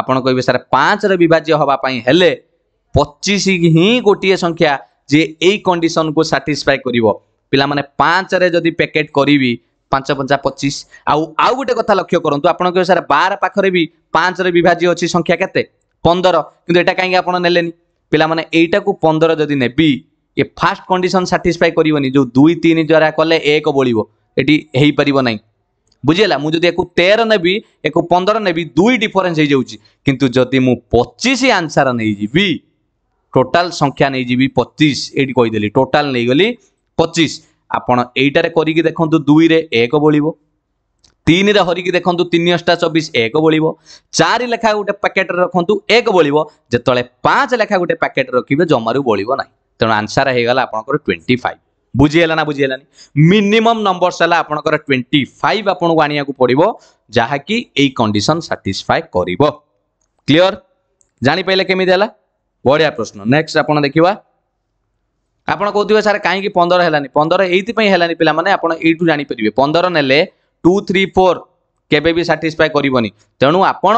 ଆପଣ କହିବେ ସାର୍ ପାଞ୍ଚରେ ବିଭାଜ୍ୟ ହେବା ପାଇଁ ହେଲେ ପଚିଶ ହିଁ ଗୋଟିଏ ସଂଖ୍ୟା ଯିଏ ଏଇ କଣ୍ଡିସନକୁ ସାଟିସ୍ଫାଏ କରିବ ପିଲାମାନେ ପାଞ୍ଚରେ ଯଦି ପ୍ୟାକେଟ୍ କରିବି ପାଞ୍ଚ ପଞ୍ଚା ପଚିଶ ଆଉ ଆଉ ଗୋଟେ କଥା ଲକ୍ଷ୍ୟ କରନ୍ତୁ ଆପଣ କହିବେ ସାର୍ ବାର ପାଖରେ ବି ପାଞ୍ଚରେ ବିଭାଜ୍ୟ ଅଛି ସଂଖ୍ୟା କେତେ ପନ୍ଦର କିନ୍ତୁ ଏଇଟା କାହିଁକି ଆପଣ ନେଲେନି ପିଲାମାନେ ଏଇଟାକୁ ପନ୍ଦର ଯଦି ନେବି ଏ ଫାର୍ଷ୍ଟ କଣ୍ଡିସନ ସାଟିସ୍ଫାଏ କରିବନି ଯେଉଁ ଦୁଇ ତିନି ଦ୍ୱାରା କଲେ ଏକ ବଳିବ এটি হেই পারিব নাই বুঝিলা মু যদি একু তের নেবি একু পনের নেবি দুই ডিফরেন্স হয়ে যাচ্ছি কিন্তু যদি মু পঁচিশ আনসার নেইযিবি টোটাল সংখ্যা নেইযিবি পঁচিশ এটি কইদেলি টোটাল নেইগলি পঁচিশ আপন এইটারে করিকি দেখন্তু রে এক বলিব তিনরে হরিকি দেখন্তু তিন অষ্টা চবিশ এক বলিব চারি লেখা গোটে প্যাকেট রাখন্তু এক বলিব যেতবে পাঁচ লেখা গোটে প্যাকেট রাখবে জমারু বলিব না তেমন আনসার হয়ে গেল আপনার টোয়েন্টি ফাইভ ବୁଝିହେଲା ନା ବୁଝିହେଲାନି ମିନିମମ୍ ନମ୍ବର୍ସ ହେଲା ଆପଣଙ୍କର ଟ୍ୱେଣ୍ଟି ଫାଇଭ୍ ଆପଣଙ୍କୁ ଆଣିବାକୁ ପଡ଼ିବ ଯାହାକି ଏଇ କଣ୍ଡିସନ୍ ସାଟିସ୍ଫାଏ କରିବ କ୍ଲିଅର ଜାଣିପାରିଲେ କେମିତି ହେଲା ବଢ଼ିଆ ପ୍ରଶ୍ନ ନେକ୍ସଟ ଆପଣ ଦେଖିବା ଆପଣ କହୁଥିବେ ସାର୍ କାହିଁକି ପନ୍ଦର ହେଲାନି ପନ୍ଦର ଏଇଥିପାଇଁ ହେଲାନି ପିଲାମାନେ ଆପଣ ଏଇଠୁ ଜାଣିପାରିବେ ପନ୍ଦର ନେଲେ ଟୁ ଥ୍ରୀ ଫୋର୍ କେବେ ବି ସାଟିସ୍ଫାଏ କରିବନି ତେଣୁ ଆପଣ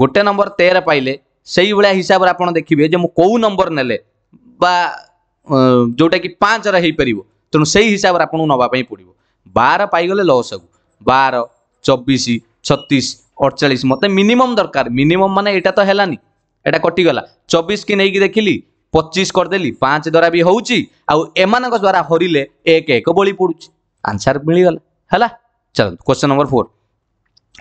ଗୋଟେ ନମ୍ବର ତେର ପାଇଲେ ସେଇଭଳିଆ ହିସାବରେ ଆପଣ ଦେଖିବେ ଯେ ମୁଁ କେଉଁ ନମ୍ବର ନେଲେ ବା ଯେଉଁଟାକି ପାଞ୍ଚର ହେଇପାରିବ ତେଣୁ ସେଇ ହିସାବରେ ଆପଣଙ୍କୁ ନେବା ପାଇଁ ପଡ଼ିବ ବାର ପାଇଗଲେ ଲସ୍ ଲସକୁ ବାର ଚବିଶ ଛତିଶ ଅଡ଼ଚାଳିଶ ମୋତେ ମିନିମମ୍ ଦରକାର ମିନିମମ୍ ମାନେ ଏଇଟା ତ ହେଲାନି ଏଇଟା କଟିଗଲା ଚବିଶ କି ନେଇକି ଦେଖିଲି ପଚିଶ କରିଦେଲି ପାଞ୍ଚ ଦ୍ୱାରା ବି ହେଉଛି ଆଉ ଏମାନଙ୍କ ଦ୍ୱାରା ହରିଲେ ଏକ ଏକ ବଳି ପଡ଼ୁଛି ଆନ୍ସର ମିଳିଗଲା ହେଲା ଚାଲନ୍ତୁ କ୍ୱେଶ୍ଚନ୍ ନମ୍ବର ଫୋର୍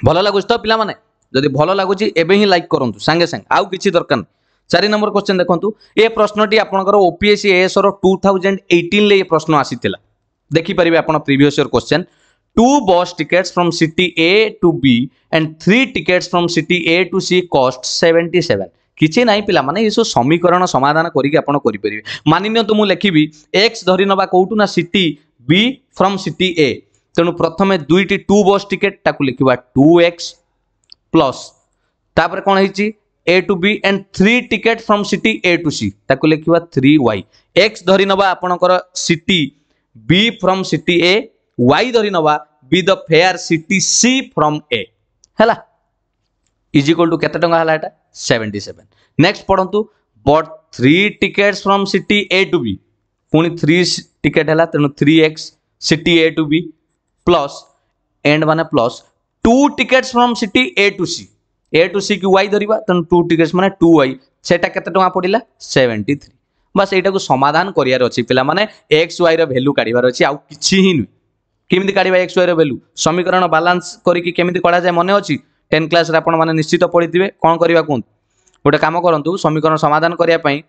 ଭଲ ଲାଗୁଛି ତ ପିଲାମାନେ ଯଦି ଭଲ ଲାଗୁଛି ଏବେ ହିଁ ଲାଇକ୍ କରନ୍ତୁ ସାଙ୍ଗେ ସାଙ୍ଗେ ଆଉ କିଛି ଦରକାର ନାହିଁ চারি নম্বর কোশ্চেন দেখন্তু এ প্রশ্নটি আপনার ওপিএসসি এএসর টু থাউজেন্ড এইটিনরে এ প্রশ্ন আসিলা দেখিপারে আপনার previous year question two bus tickets from city A to B and three tickets from city A to C cost seventy seven କିଛି ନାହିଁ ପିଲାମାନେ ଏସବୁ ସମୀକରଣ ସମାଧାନ କରିକି ଆପଣ କରିପାରିବେ ମାନିନିଅନ୍ତୁ ମୁଁ ଲେଖିବି ଏକ୍ସ ଧରି ନେବା କେଉଁଠୁ ନା city B from city A ତେଣୁ ପ୍ରଥମେ ଦୁଇଟି ଟୁ ବସ୍ ଟିକେଟ୍ ତାକୁ ଲେଖିବା ଟୁ ଏକ୍ସ ପ୍ଲସ୍ ତାପରେ କ'ଣ ହେଇଛି A to B and three ticket from city A to C ताक लिखा थ्री वाई एक्स धरी ना आपणकर city B from city A Y धरी नवा B the fare city C from A है टू केते सेवेन्टी सेवेन नेक्स्ट पढ़तु but three tickets from city A to B पुणी थ्री टिकेट है तेणु three X city A to B plus and मान plus two tickets from city A to C A to C Q Y धरवा तेणु two टिकेस मैंने to Y से टଙ୍କା पड़ा seventy three बस यू समाधान करार अच्छे पे एक्स वाई रैल्यू काढ़ कि ही कि नुहे केमी काढ़ा एक्स वाई रैल्यू समीकरण बालान्स करमी कड़ा मन अच्छी टेन क्लास मैंने निश्चित पढ़ी थे कौन करवा कहु गोटे कम करूँ समीकरण समाधान करने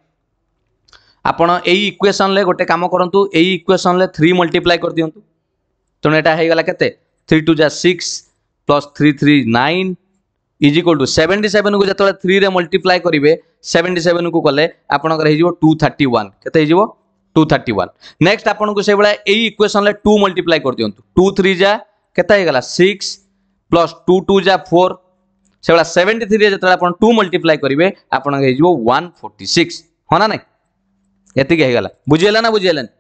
ଆପଣ ଏଇ ଇକ୍ୱେସନ୍ରେ ଗୋଟେ କାମ କରନ୍ତୁ ଏଇ ଇକ୍ୱେସନ୍ରେ ଥ୍ରୀ ମଲ୍ଟିପ୍ଲାଏ କରିଦିଅନ୍ତୁ ତେଣୁ ଏଇଟା ହେଇଗଲା କେତେ ଥ୍ରୀ ଟୁ ଜା six plus three three is equal to seventy seven को जो थ्री रे करेंगे सेवेन्टी सेवेन को कले आपर टू थर्टी वन के टू थर्टी वन नेक्स्ट आपको से भाया यही इक्वेसन टू मल्टीप्लाए कर दिखाँ टू थ्री जा के सिक्स प्लस टू टू जा फोर से भाया सेवेन्टी थ्री जो आप टू मल्टीप्लाए करेंगे आपको फोर्टी सिक्स हाँ ना ना ଏତିକି ହେଇଗଲା ବୁଝିହେଲା ନା ବୁଝିହେଲାନି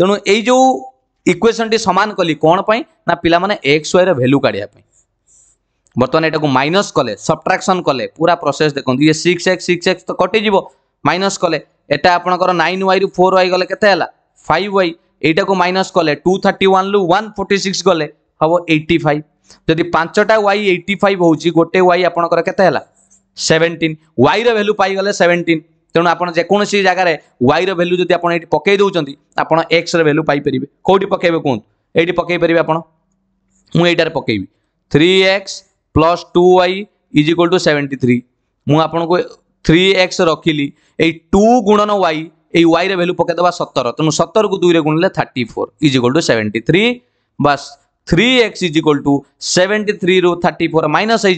ତେଣୁ ଏଇ ଯେଉଁ ଇକ୍ୱେସନଟି ସମାନ କଲି କ'ଣ ପାଇଁ ନା ପିଲାମାନେ ଏକ୍ସ ୱାଇର ଭ୍ୟାଲ୍ୟୁ বর্তমানে এটাকে মাইনস কলে সবট্রাকশন কলে পুরা প্রোসেস দেখুন ইয়ে সিক্স এক্স সিক্স এক্স তো কটিযোগ মাইনস কলে এটা আপনার নাইন ওয়াইরু ফোর ওয়াই গলে কেতে হল ফাইভ ওয়াই এইটাকে মাইনস কলে টু থার্টি ওয়ানু ওয়ান ফোর্টি সিক্স গলে হব এইটি ফাইভ যদি পাঁচটা ওয়াই এইটি ফাইভ হচ্ছে গোটে ওয়াই আপনার কেতে হল সেভেন্টিন ওয়াইর ভ্যালু পাইগলে সেভেন্টিন তেমন আপনার যেকোন জায়গায় ওয়াইর ভ্যালু যদি আপনার এটি পকাই দেছেন আপনার এক্সর ভ্যালু পাইপারে কোটি পকাইবে কুহ এইটি পকাই পারে আপনার মু এইটার পকাইবি three X plus two Y is equal to seventy three ମୁଁ ଆପଣଙ୍କୁ থ্রি এক্স রখিলি এই টু গুণন ওয়াই এই ওয়াইর ভ্যালু পকাই দেওয়া সতর তেমন সতরকু দুইরে গুণলে thirty four is equal to seventy three বাস three X is equal to seventy three রু থার্টি ফোর মাইনস হয়ে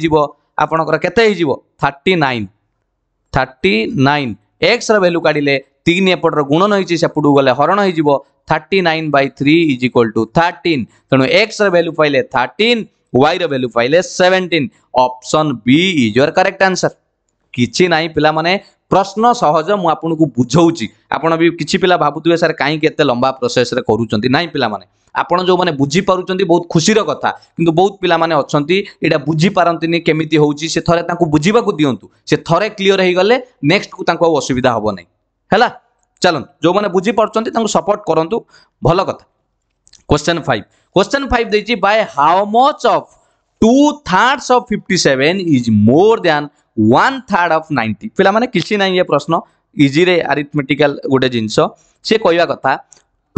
আপনার কেতে হয়ে থার্টি নাইন থার্টি নাইন এক্সর ভ্যালু কাড়লে তিন এপটর গুণন হয়েছে সেপটু গলে হরণ হয়ে thirty nine by three is equal to thirteen তেমন এক্সর ভ্যালু পাইলে থার্টিন वाई रैल्यू वैल्यू पाइले 17 option B is your correct answer किछि नै पिला माने प्रश्न सहज मुझे आपन को बुझौ छी पिला भाबुतबे सर कहीं लंबा प्रोसेस रे करू जो माने बुझी पारु बहुत खुशी रो कथा किंतु बहुत पिला माने अछंती एडा बुझी पारंतिनी केमिति होउछि से थरे ताकु बुझीबा से थे क्लीयर हो गले नेक्स्ट को असुविधा होबो नै हला चलन जो मैंने बुझी पारचंती सपोर्ट करंतु भलो कथा question five question five they by how much of 2 thirds of 57 is more than 1 third of 90. ପିଲା ମାନେ କିଛି ନାହିଁ ଏ ପ୍ରଶ୍ନ ଇଜିରେ ଆରିଥମେଟିକାଲ ଗୋଟେ ଜିନିଷ ସେ କହିବା କଥା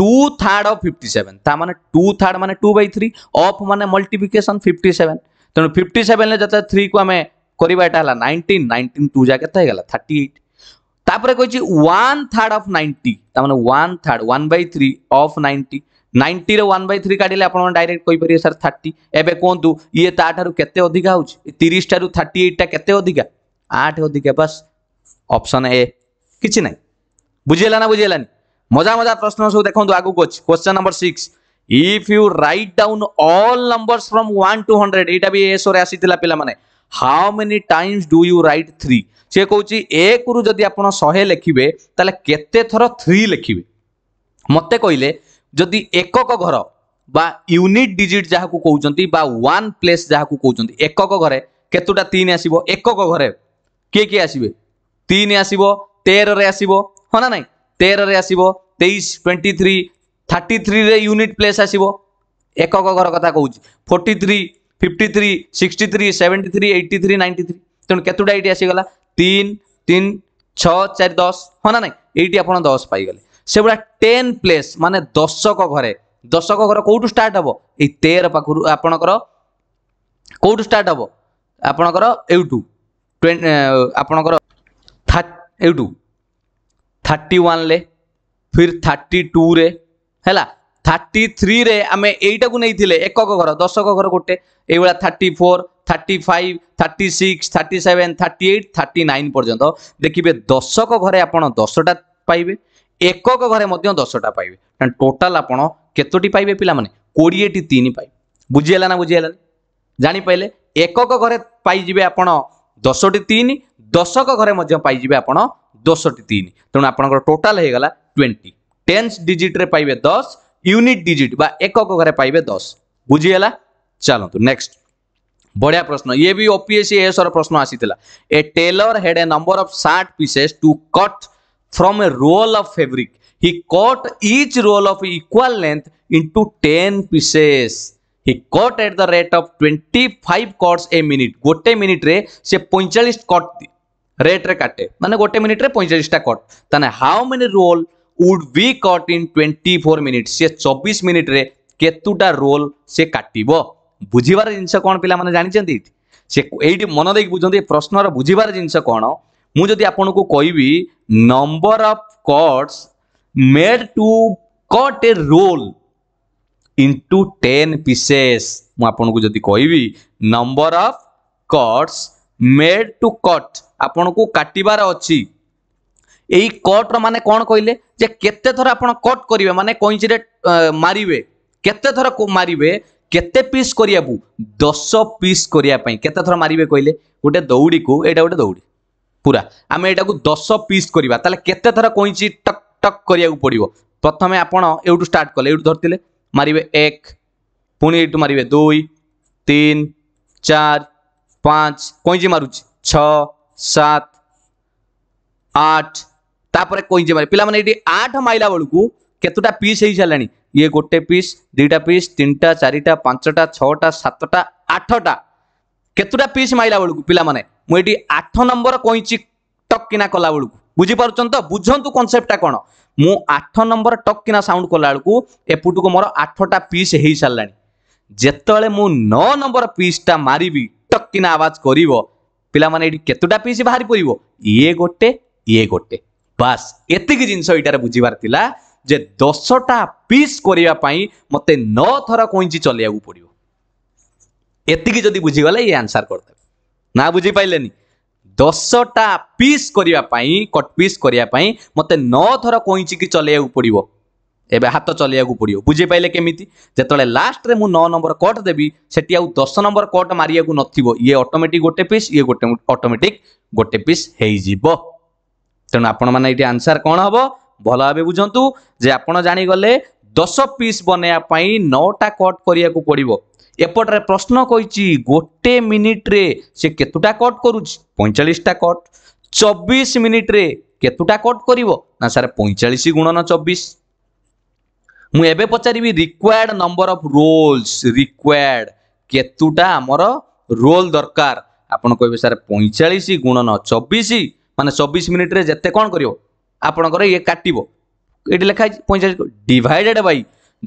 two third of fifty seven ताने टू थर्ड मान टू बै थ्री अफ मान मल्टिफिकेसन फिफ्टी सेवेन तेणु फिफ्टी सेवेन जो थ्री को आम करवा नाइंटीन नाइंटीन टू जा के थर्टी एट तापर कही वन थार्ड अफ नाइंटी ताने one third one by three of ninety নাইন্টির ওয়ান বাই থ্রি কাটিলে আপনার ডাইরেক্ট কইপারে স্যার থার্টি এবে কুহতু ইয়ে তাঠার কেতে অধিকা হচ্ছে তিরিশ ঠার থার্টি এইটটা কেতে অধিকা আট অধিকা বাস অপশন এ কিছু নাই বুঝিলা না বুঝিলানি মজা মজা প্রশ্ন সব দেখুন আগুক অছি question number six if you write down all numbers from one to hundred এইটা বি এ সোরে আসিলা পিলামানে how many times do you write three সে কৌছি একরু যদি আপনার শহে লেখিবে তাহলে কেতে থর থ্রি লেখিবে মতো কইলে ଯଦି ଏକକ ଘର বা ইউনিট ডিজিট যা কৌঁচ বা ওয়ান প্লেস যা কৌঁচ একক ঘরে কতটা তিন আসব একক ঘরে কি কি আসবে তিন আসব তেরে আসব হ্যাঁ না নাই তেরে আসব তেইশ টোয়েন্টি থ্রি থার্টি থ্রিরে ইউনিট প্লেস আসব একক ঘর কথা কৌছি forty three fifty three sixty three seventy three eighty three ninety three তেমন কতটা এইটি আসিগলা তিন তিন ছ চারি দশ হ্যাঁ না নাই এইটি আপনার দশ পাইগলে সেগুলা টেন প্লেস মানে দশক ঘরে দশক ঘর কোটু স্টার্ট হব এই তের পাখু আপনার কোটু স্টার্ট হব আপনার এইটু আপনার এইটু থার্টি ওয়ানলে ফির থার্টি টুরে হ্যাঁ থার্টি থ্রিরে আমি এইটাকু নেইলে একক ঘর দশক ঘর গোটে এইভাবে thirty four thirty five thirty six thirty seven thirty eight thirty nine পর্যন্ত দেখবে দশক ঘরে আপনার দশটা পাইবে ଏକକ ଘରେ ମଧ୍ୟ ଦଶଟା ପାଇବେ କାରଣ ଟୋଟାଲ ଆପଣ କେତୋଟି ପାଇବେ ପିଲାମାନେ କୋଡ଼ିଏଟି ତିନି ପାଇବେ ବୁଝିହେଲା ନା ବୁଝିହେଲାନି ଜାଣିପାରିଲେ ଏକକ ଘରେ ପାଇଯିବେ ଆପଣ ଦଶଟି ତିନି ଦଶକ ଘରେ ମଧ୍ୟ ପାଇଯିବେ ଆପଣ ଦଶଟି ତିନି ତେଣୁ ଆପଣଙ୍କର ଟୋଟାଲ ହେଇଗଲା ଟ୍ୱେଣ୍ଟି ଟେନ୍ସ ଡିଜିଟ୍ରେ ପାଇବେ ଦଶ ୟୁନିଟ୍ ଡିଜିଟ୍ ବା ଏକକ ଘରେ ପାଇବେ ଦଶ ବୁଝିହେଲା ଚାଲନ୍ତୁ ନେକ୍ସଟ बढ़िया प्रश्न ये भी ओपीएससी एएसआर प्रश्न आसी a tailor had a number of 60 pieces to cut from a roll of fabric. He cut each roll of equal length into 10 pieces. He cut at the rate of twenty five cuts a minute गोटे मिनिट्रे से पैंचाश cut रेट्रे काटे मानने गोटे मिनिट्रे पैंचाशटा कट ताने how many roll would be cut in twenty four minute से चबीश मिनिट्रे केतुटा रोल से काटब बुझबार जिन कौन पे जानते से मन दे बुझे प्रश्नर बुझबार जिन कौन ମୁଁ ଯଦି ଆପଣଙ୍କୁ କହିବି number of cuts made to cut a roll into ten pieces ମୁଁ ଆପଣଙ୍କୁ ଯଦି କହିବି number of cuts made to cut ଆପଣଙ୍କୁ କାଟିବାର ଅଛି ଏଇ କଟ୍ର ମାନେ କ'ଣ କହିଲେ ଯେ କେତେ ଥର ଆପଣ କଟ୍ କରିବେ ମାନେ କଇଁଚିରେ ମାରିବେ କେତେ ଥର ମାରିବେ କେତେ ପିସ୍ କରିବାକୁ ଦଶ ପିସ୍ କରିବା ପାଇଁ କେତେ ଥର ମାରିବେ କହିଲେ ଗୋଟେ ଦୌଡ଼ିକୁ ଏଇଟା ଗୋଟେ ଦୌଡ଼ି পুরা আমি এটাকে দশ পিস করা তাহলে কেতে থর কইঞ্চি টক টক করা পড়ব প্রথমে আপনার এটু স্টার্ট কলে এটু ধরলে মারিবে এক পুঁ এটু মারিবে দুই তিন চার পাঁচ কইঞ্চি মারুছি ছ সাত আট তাপরে কইঞ্চি মারি পিলা মানে এটি আট মাইলা বেড়ে কতটা পিস হয়ে সারা ইয়ে গোটে পিস দুইটা পিস তিনটা চারিটা পাঁচটা ছটা সাতটা আঠটা কতটা পিস মাইলা বেড়ে পিলা মানে ମୁଁ ଏଠି ଆଠ ନମ୍ବର କଇଁଚି ଟକ୍ କିନା କଲା ବୁଝିପାରୁଛନ୍ତି ତ ବୁଝନ୍ତୁ କନସେପ୍ଟଟା କ'ଣ ମୁଁ ଆଠ ନମ୍ବର ଟକ୍ କିନା ସାଉଣ୍ଡ କଲାବେଳକୁ ଏପଟକୁ ମୋର ଆଠଟା ପିସ୍ ହେଇସାରିଲାଣି ଯେତେବେଳେ ମୁଁ ନଅ ନମ୍ବର ପିସ୍ଟା ମାରିବି ଟକ୍ କିନା ଆବାଜ କରିବ ପିଲାମାନେ ଏଠି କେତୋଟା ପିସ୍ ବାହାରି ପଡ଼ିବ ଇଏ ଗୋଟେ ଇଏ ଗୋଟେ ବାସ୍ ଏତିକି ଜିନିଷ ଏଇଟାରେ ବୁଝିବାର ଥିଲା ଯେ ଦଶଟା ପିସ୍ କରିବା ପାଇଁ ମୋତେ ନଅ ଥର କଇଁଚି ଚଲେଇବାକୁ ପଡ଼ିବ ଏତିକି ଯଦି ବୁଝିଗଲେ ଇଏ ଆନ୍ସର୍ କରିଦେବେ ନା ବୁଝିପାରିଲେନି ଦଶଟା ପିସ୍ କରିବା ପାଇଁ କଟ୍ ପିସ୍ କରିବା ପାଇଁ ମୋତେ ନଅ ଥର କଇଁଚି କି ଚଲେଇବାକୁ ପଡ଼ିବ ଏବେ ହାତ ଚଲେଇବାକୁ ପଡ଼ିବ ବୁଝିପାରିଲେ କେମିତି ଯେତେବେଳେ ଲାଷ୍ଟରେ ମୁଁ ନଅ ନମ୍ବର କଟ୍ ଦେବି ସେଠି ଆଉ ଦଶ ନମ୍ବର କଟ୍ ମାରିବାକୁ ନଥିବ ଇଏ ଅଟୋମେଟିକ୍ ଗୋଟେ ପିସ୍ ଇଏ ଗୋଟେ ଅଟୋମେଟିକ୍ ଗୋଟେ ପିସ୍ ହେଇଯିବ ତେଣୁ ଆପଣମାନେ ଏଠି ଆନ୍ସର କ'ଣ ହେବ ଭଲ ଭାବେ ବୁଝନ୍ତୁ ଯେ ଆପଣ ଜାଣିଗଲେ ଦଶ ପିସ୍ ବନେଇବା ପାଇଁ ନଅଟା କଟ୍ କରିବାକୁ ପଡ଼ିବ এপটরে প্রশ্ন কইছি গোটে মিনিট্রে সে কেতুটা কট করুছি পঁয়চাশটা কট চব্বিশ মিনিট্রে কেতুটা কট করিব না স্যার পঁয়চাশ গুণন চব্বিশ ମୁଁ ଏବେ ପଚାରିବି required number of rolls required କେତୁଟା ଆମର ରୋଲ୍ ଦରକାର ଆପଣ କହିବେ ସାର୍ ପଇଁଚାଳିଶ ଗୁଣନ ଚବିଶ ମାନେ ଚବିଶ ମିନିଟ୍ରେ ଯେତେ କ'ଣ କରିବ ଆପଣଙ୍କର ଇଏ କାଟିବ ଏଠି ଲେଖା ହେଇଛି ପଇଁଚାଳିଶ ଡିଭାଇଡେଡ୍ ବାଇ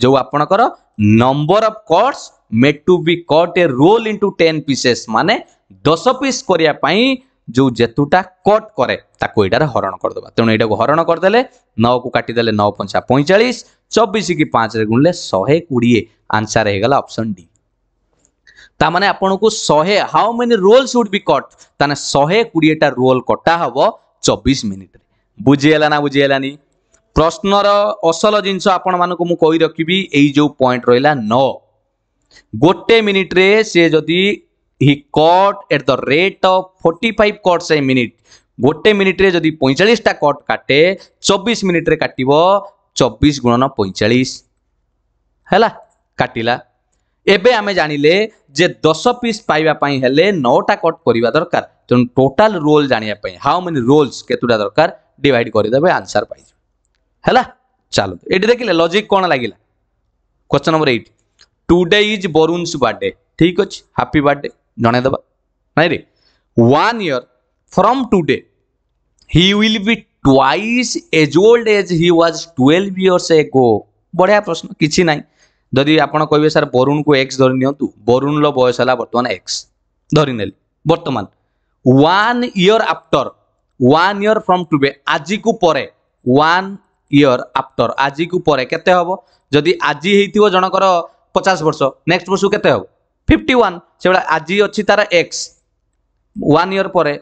जो आपणकर number of cuts made to be cut a roll into 10 pieces माने दस पीस करिया जो जेतुटा कट करे हरण करदे देबा तेनु हरण करदे नौ को काटी देले 9 5 45 24 की 5 रे गुणले 120 आंसर हे गेला ऑप्शन डी ता को 100 how many roll should be cut ताने 120 टा रोल कटा हबो 24 मिनिट्रे रे बुझी ना बुझी ପ୍ରଶ୍ନର ଅସଲ ଜିନିଷ ଆପଣମାନଙ୍କୁ ମୁଁ କହି ରଖିବି ଏଇ ଯେଉଁ ପଏଣ୍ଟ ରହିଲା ନଅ ଗୋଟେ ମିନିଟ୍ରେ ସେ ଯଦି he cut at the rate of forty five cuts a minute ଗୋଟେ ମିନିଟ୍ରେ ଯଦି ପଇଁଚାଳିଶଟା କଟ୍ କାଟେ ଚବିଶ ମିନିଟ୍ରେ କାଟିବ ଚବିଶ ଗୁଣନ ପଇଁଚାଳିଶ ହେଲା କାଟିଲା ଏବେ ଆମେ ଜାଣିଲେ ଯେ ଦଶ ପିସ୍ ପାଇବା ପାଇଁ ହେଲେ ନଅଟା କଟ୍ କରିବା ଦରକାର ତେଣୁ ଟୋଟାଲ ରୋଲ୍ ଜାଣିବା ପାଇଁ ହାଉ ମେନି ରୋଲ୍ସ କେତୁଟା ଦରକାର ଡିଭାଇଡ଼ କରିଦେବେ ଆନ୍ସର ପାଇଯିବେ ହେଲା ଚାଲନ୍ତୁ ଏଠି ଦେଖିଲେ ଲଜିକ୍ କ'ଣ ଲାଗିଲା question number eight today is Barun's birthday ଠିକ୍ ଅଛି ହାପି ବାର୍ଥଡେ ଜଣାଇଦେବା ନାଇଁରେ one year from today he will be twice as old as he was twelve years ago ବଢ଼ିଆ ପ୍ରଶ୍ନ କିଛି ନାହିଁ ଯଦି ଆପଣ କହିବେ ସାର୍ ବରୁଣକୁ ଏକ୍ସ ଧରି ନିଅନ୍ତୁ ବରୁଣର ବୟସ ହେଲା ବର୍ତ୍ତମାନ ଏକ୍ସ ଧରିନେଲି ବର୍ତ୍ତମାନ one year after one year from today ଆଜିକୁ ପରେ ୱାନ୍ ଇୟର୍ ଆଫ୍ଟର୍ ଆଜିକୁ ପରେ କେତେ ହେବ ଯଦି ଆଜି ହେଇଥିବ ଜଣଙ୍କର ପଚାଶ ବର୍ଷ ନେକ୍ସଟ ବର୍ଷକୁ କେତେ ହେବ ଫିଫ୍ଟି ୱାନ୍ ସେଭଳିଆ ଆଜି ଅଛି ତାର ଏକ୍ସ ୱାନ୍ ଇୟର୍ ପରେ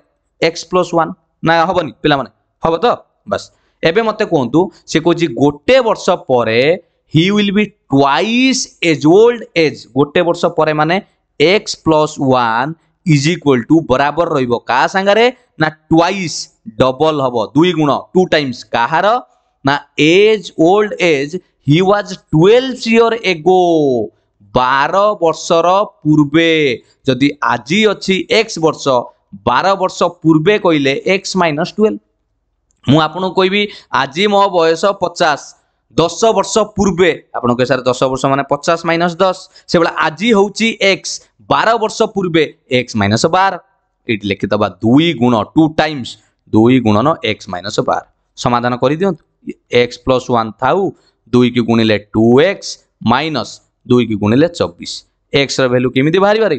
ଏକ୍ସ ପ୍ଲସ୍ ୱାନ୍ ନା ହେବନି ପିଲାମାନେ ହେବ ତ ବାସ୍ ଏବେ ମୋତେ କୁହନ୍ତୁ ସେ କହୁଛି ଗୋଟେ ବର୍ଷ ପରେ he will be twice as old as গোটে বর্ষ পরে মানে x plus one is equal to বরাবর রহব কাহা সাংরে না টুয়াইস ডবল হব দুই গুণ টু টাইমস কাহার না as old as he was twelve year ago বার বর্ষর পূর্বে যদি আজি অছি এক্স বর্ষ বার বর্ষ পূর্বে কইলে এক্স মাইনস টুয়েলভ ମୁଁ ଆପଣଙ୍କୁ କହିବି ଆଜି ମୋ ବୟସ ପଚାଶ ଦଶ ବର୍ଷ ପୂର୍ବେ ଆପଣ କହିବେ ସାର୍ ଦଶ ବର୍ଷ ମାନେ ପଚାଶ ମାଇନସ୍ ଦଶ ସେଭଳିଆ ଆଜି ହେଉଛି ଏକ୍ସ ବାର ବର୍ଷ ପୂର୍ବେ ଏକ୍ସ ମାଇନସ୍ ବାର ଏଇଠି ଲେଖିଦେବା ଦୁଇ ଗୁଣ ଟୁ ଟାଇମ୍ସ ଦୁଇ ଗୁଣନ ଏକ୍ସ ମାଇନସ୍ ବାର ସମାଧାନ କରିଦିଅନ୍ତୁ এক্স প্লস ওয়ান থাউ দুইকে গুণিলে টু এক্স মাইনস দুইকে গুণিলে চବିଶ এক্সର ଭ୍ୟାଲୁ କେମିତି ବାହାରିବାରେ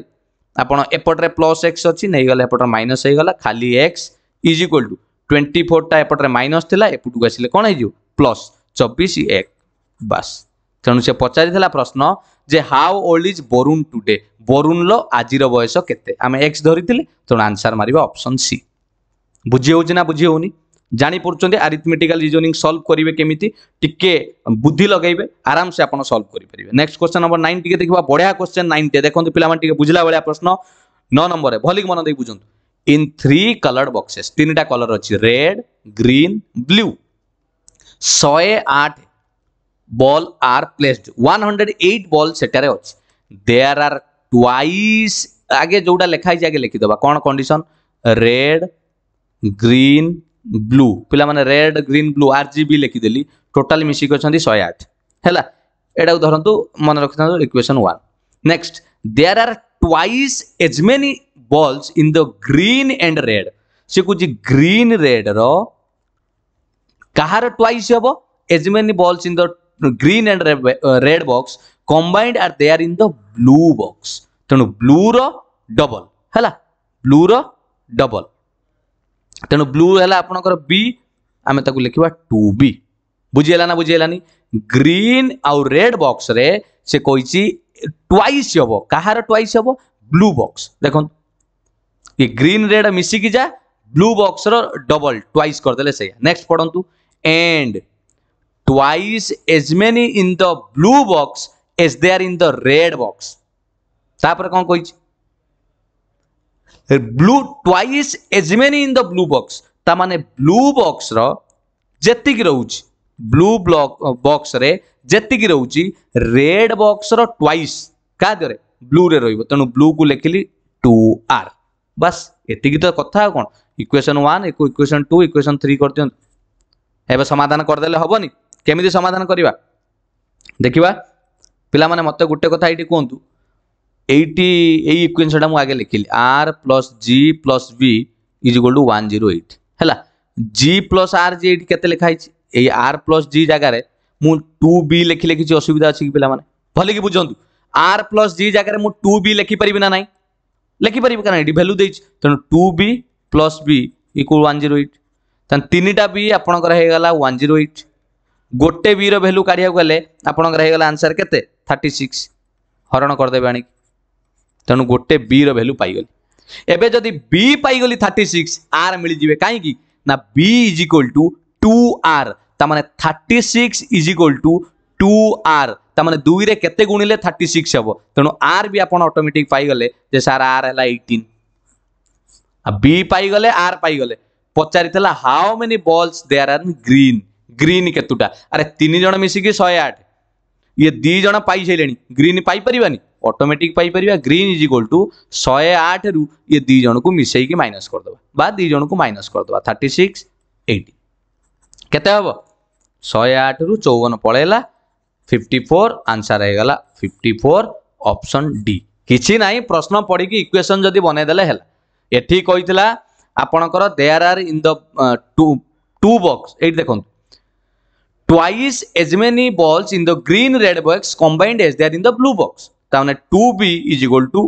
ଆପଣ ଏପଟରେ ପ୍ଲସ୍ ଏକ୍ସ ଅଛି ନେଇଗଲା ଏପଟରେ ମାଇନସ୍ ହେଇଗଲା ଖାଲି x is equal to twenty ଫୋର୍ଟା ଏପଟରେ ମାଇନସ୍ ଥିଲା ଏପଟକୁ ଆସିଲେ କ'ଣ ହେଇଯିବ ପ୍ଲସ୍ ଚବିଶ ଏକ ବାସ୍ ତେଣୁ ସେ ପଚାରିଥିଲା ପ୍ରଶ୍ନ ଯେ how old is Barun today ବରୁନ୍ର ଆଜିର ବୟସ କେତେ ଆମେ ଏକ୍ସ ଧରିଥିଲେ ତେଣୁ ଆନ୍ସର୍ ମାରିବା ଅପସନ୍ ସି ବୁଝି ହେଉଛି ନା ବୁଝି ହେଉନି ଜାଣିପାରୁଛନ୍ତି ଆରିଥମେଟିକାଲ ରିଜନିଂ ସଲ୍ଭ କରିବେ କେମିତି ଟିକେ ବୁଦ୍ଧି ଲଗାଇବେ ଆରାମସେ ଆପଣ ସଲ୍ଭ କରିପାରିବେ ନେକ୍ସଟ କ୍ୱେଶ୍ଚନ୍ ନମ୍ବର ନାଇନ୍ ଟିକେ ଦେଖିବା ବଢ଼ିଆ କ୍ୱେଶ୍ଚନ୍ ନାଇନ୍ଟି ଦେଖନ୍ତୁ ପିଲାମାନେ ଟିକେ ବୁଝିଲା ଭଳିଆ ପ୍ରଶ୍ନ ନଅ ନମ୍ବରରେ ଭଲିକି ମନ ଦେଇ ବୁଝନ୍ତୁ ଇନ୍ ଥ୍ରୀ କଲର୍ଡ ବକ୍ସେସ୍ ତିନିଟା କଲର୍ ଅଛି ରେଡ୍ ଗ୍ରୀନ୍ ବ୍ଲୁ ଶହେ ଆଠ ball are placed one hundred eight ball ସେଠାରେ ଅଛି ଦେୟାର ଆର୍ ଟ୍ୱାଇସ୍ ଆଗେ ଯେଉଁଟା ଲେଖା ହେଇଛି ଆଗେ ଲେଖିଦେବା କ'ଣ କଣ୍ଡିସନ୍ ରେଡ୍ ଗ୍ରୀନ୍ ବ୍ଲୁ ପିଲାମାନେ red green blue R G B ଲେଖିଦେଲି ଟୋଟାଲ ମିଶିକି ଅଛନ୍ତି ଶହେ ଆଠ ହେଲା ଏଇଟାକୁ ଧରନ୍ତୁ ମନେ ରଖିଥାନ୍ତୁ equation one next there are twice as many balls in the green and red ସେ କହୁଛି ଗ୍ରୀନ୍ ରେଡ୍ର କାହାର ଟ୍ୱାଇସ୍ ହେବ as many balls in the green and red box combined are there in the blue box ତେଣୁ ବ୍ଲୁର double ହେଲା ବ୍ଲୁର double तेणु blue है आपंकर बी आम लिखा टू बी बुझीला ना बुझेलानी ग्रीन आउ आड बक्स से कही ट्वाइस हम कह ट्वाइस हम ब्लू बक्स देख ग्रीन रेड मिसिक जा ब्लू बक्स डबल ट्वाइस करदे से नेक्स्ट पढ़ु and twice as many in the blue box as they are in the red box कौन कही blue twice as many in the blue box ତା ମାନେ ବ୍ଲୁ ବକ୍ସର ଯେତିକି ରହୁଛି ବ୍ଲୁ ବ୍ଲକ୍ ବକ୍ସରେ ଯେତିକି ରହୁଛି ରେଡ୍ ବକ୍ସର ଟ୍ୱାଇସ୍ କାହା ଦେହରେ ବ୍ଲୁରେ ରହିବ ତେଣୁ ବ୍ଲୁକୁ ଲେଖିଲି ଟୁ ଆର୍ ବାସ୍ ଏତିକି ତ କଥା ଆଉ କ'ଣ equation one equation two equation three କରିଦିଅନ୍ତୁ ଏବେ ସମାଧାନ କରିଦେଲେ ହେବନି କେମିତି ସମାଧାନ କରିବା ଦେଖିବା ପିଲାମାନେ ମୋତେ ଗୋଟେ କଥା ଏଇଠି କୁହନ୍ତୁ এইটি এই ইকুয়েশনটা মু আগে লিখিলি R plus G plus B is equal to one zero eight হল জি প্লস আর জি এইটি কেতে লেখা হয়েছে এই আর প্লস জি জায়গায় মু টু বি লেখিলে কিছু অসুবিধা আছে কি পিলামানে ভালকি বুঝন্তু আর প্লস জি জায়গায় মু টু বি লেখিপারিবি না নাই লেখিপারিবি কারণ এটি ভ্যালু দিয়েছি তেমন two B plus B equal one zero eight তাহলে তিনটা বি আপনার হয়ে গেল ওয়ান জিরো এইট গোটে বির ভ্যালু কাড়া গেলে আপনার হয়ে গেল আনসার কেতে থার্টি সিক্স হরণ করদেবে আনিকি ତେଣୁ ଗୋଟେ ବିର ଭ୍ୟାଲ୍ୟୁ ପାଇଗଲି ଏବେ ଯଦି ବି ପାଇଗଲି ଥାର୍ଟି ସିକ୍ସ ଆର୍ ମିଳିଯିବେ କାହିଁକି ନା B is equal to two R ତାମାନେ thirty six is equal to two R ତାମାନେ ଦୁଇରେ କେତେ ଗୁଣିଲେ ଥାର୍ଟି ସିକ୍ସ ହେବ ତେଣୁ ଆର୍ ବି ଆପଣ ଅଟୋମେଟିକ୍ ପାଇଗଲେ ଯେ ସାର୍ ଆର୍ ହେଲା ଏଇଟିନ୍ ଆଉ ବି ପାଇଗଲେ ଆର୍ ପାଇଗଲେ ପଚାରିଥିଲା how many balls there are green green କେତୁଟା ଆରେ ତିନି ଜଣ ମିଶିକି ଶହେ ଆଠ ଇଏ ଦୁଇ ଜଣ ପାଇସାରିଲେଣି ଗ୍ରୀନ୍ ପାଇପାରିବାନି ଅଟୋମେଟିକ୍ ପାଇପାରିବା ଗ୍ରୀନ୍ ଇଜ୍ ଇକ୍ୱାଲ୍ ଟୁ ଶହେ ଆଠରୁ ଇଏ ଦୁଇ ଜଣକୁ ମିଶାଇକି ମାଇନସ୍ କରିଦେବା ବା ଦୁଇ ଜଣକୁ ମାଇନସ୍ କରିଦେବା ଥାର୍ଟି ସିକ୍ସ ଏଇଟି କେତେ ହେବ ଶହେ ଆଠରୁ ଚଉବନ ପଳେଇଲା ଫିଫ୍ଟି ଫୋର୍ ଆନ୍ସର୍ ହେଇଗଲା ଫିଫ୍ଟି ଫୋର୍ ଅପସନ୍ ଡି କିଛି ନାହିଁ ପ୍ରଶ୍ନ ପଡ଼ିକି ଇକ୍ୱେସନ୍ ଯଦି ବନେଇଦେଲେ ହେଲା ଏଠି କହିଥିଲା ଆପଣଙ୍କର there are in the two two box ଏଇଠି ଦେଖନ୍ତୁ twice as many balls in the green red box combined as they are in the blue box ତାମାନେ two B is equal to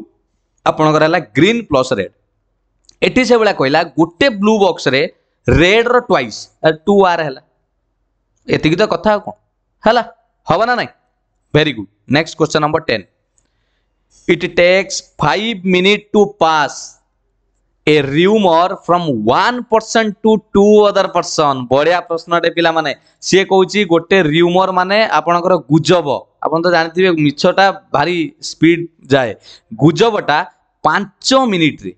ଆପଣଙ୍କର ହେଲା ଗ୍ରୀନ୍ ପ୍ଲସ୍ ରେଡ୍ ଏଠି ସେଭଳିଆ କହିଲା ଗୋଟେ blue ବକ୍ସରେ ରେଡ୍ର ଟ୍ୱାଇସ୍ ଟୁ ଆର୍ ହେଲା ଏତିକି ତ କଥା ଆଉ କ'ଣ ହେଲା ହବ ନା ନାହିଁ very good next question number ten it takes five minute to pass a rumor from one person to two other person বঢ়িয়া প্রশ্নটে ପିଲାମାନେ ସିଏ କହୁଛି ଗୋଟେ ରିଉମର ମାନେ ଆପଣଙ୍କର ଗୁଜବ ଆପଣ ତ ଜାଣିଥିବେ ମିଛଟା ଭାରି ସ୍ପିଡ ଯାଏ ଗୁଜବଟା ପାଞ୍ଚ ମିନିଟରେ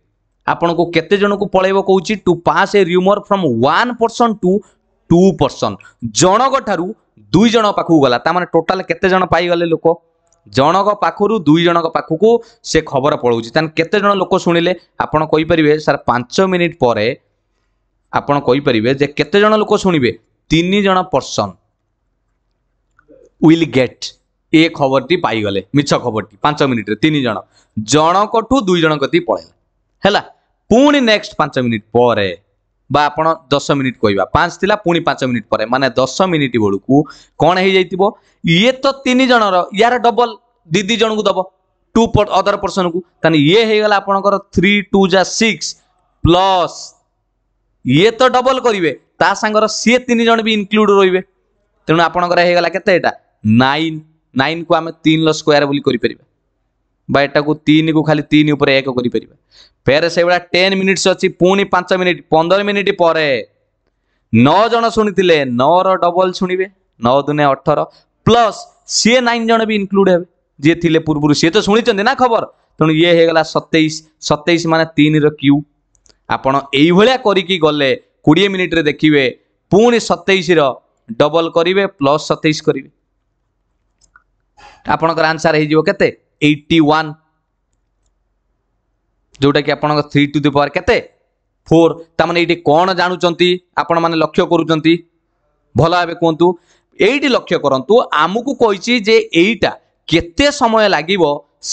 ଆପଣଙ୍କୁ କେତେ ଜଣକୁ ପଳେଇବ କହୁଛି to pass a rumour from one person to two person ଜଣଙ୍କ ଠାରୁ ଦୁଇ ଜଣ ପାଖକୁ ଗଲା ତା ମାନେ ଟୋଟାଲ କେତେ ଜଣ ପାଇଗଲେ ଲୋକ ଜଣଙ୍କ ପାଖରୁ ଦୁଇ ଜଣଙ୍କ ପାଖକୁ ସେ ଖବର ପଳାଉଛି ତାହେଲେ କେତେ ଜଣ ଲୋକ ଶୁଣିଲେ ଆପଣ କହିପାରିବେ ସାର୍ ପାଞ୍ଚ ମିନିଟ୍ ପରେ ଆପଣ କହିପାରିବେ ଯେ କେତେ ଜଣ ଲୋକ ଶୁଣିବେ ତିନି ଜଣ ପର୍ସନ୍ ୱିଲ୍ ଗେଟ୍ ଏ ଖବରଟି ପାଇଗଲେ ମିଛ ଖବରଟି ପାଞ୍ଚ ମିନିଟ୍ରେ ତିନି ଜଣ ଜଣଙ୍କଠୁ ଦୁଇ ଜଣ କତି ପଳେଇଲା ହେଲା ପୁଣି ନେକ୍ସଟ ପାଞ୍ଚ ମିନିଟ୍ ପରେ বা ଆପଣ ଦଶ ମିନିଟ୍ କହିବା ପାଞ୍ଚ ଥିଲା ପୁଣି ପାଞ୍ଚ ମିନିଟ୍ ପରେ ମାନେ ଦଶ ମିନିଟ୍ ବେଳକୁ କ'ଣ ହେଇଯାଇଥିବ ଇଏ ତ ତିନି ଜଣର ୟାର ଡବଲ ଦୁଇ ଦୁଇ ଜଣକୁ ଦେବ ଟୁ ଅଦର ପର୍ସନକୁ ତାହେଲେ ଇଏ ହେଇଗଲା ଆପଣଙ୍କର ଥ୍ରୀ ଟୁ ଯା ସିକ୍ସ ପ୍ଲସ୍ ଇଏ ତ ଡବଲ କରିବେ ତା ସାଙ୍ଗର ସିଏ ତିନି ଜଣ ବି ଇନକ୍ଲୁଡ୍ ରହିବେ ତେଣୁ ଆପଣଙ୍କର ହେଇଗଲା କେତେ ଏଇଟା ନାଇନ୍ ନାଇନ୍କୁ ଆମେ ତିନିର ସ୍କୋୟାର ବୋଲି କରିପାରିବା बाटा को तीन को खाली तीन उपर एक कर फेर से भाया टेन मिनिट्स अच्छी पुणी पांच मिनिट पंदर मिनिट पर नौ जन शुणी नौर डबल शुणे नौ दुने अठर प्लस सी नाइन जन भी इनक्लूड हे जी थे पूर्व सी तो शुणी ना खबर तेणु ये होगा सतैश सतैश मान तीन र्यू आपड़ यही करके गले कोड़े मिनिट्रे देखिए पुणी सतैश डबल करेंगे प्लस सतैश करेंगे आपणकर आंसर होते ଏଇଟି ୱାନ୍ ଯେଉଁଟାକି ଆପଣଙ୍କ ଥ୍ରୀ ଟୁ ଦି ପାୱାର କେତେ ଫୋର୍ ତାମାନେ ଏଇଠି କ'ଣ ଜାଣୁଛନ୍ତି ଆପଣମାନେ ଲକ୍ଷ୍ୟ କରୁଛନ୍ତି ଭଲ ଭାବେ କୁହନ୍ତୁ ଏଇଠି ଲକ୍ଷ୍ୟ କରନ୍ତୁ ଆମକୁ କହିଛି ଯେ ଏଇଟା କେତେ ସମୟ ଲାଗିବ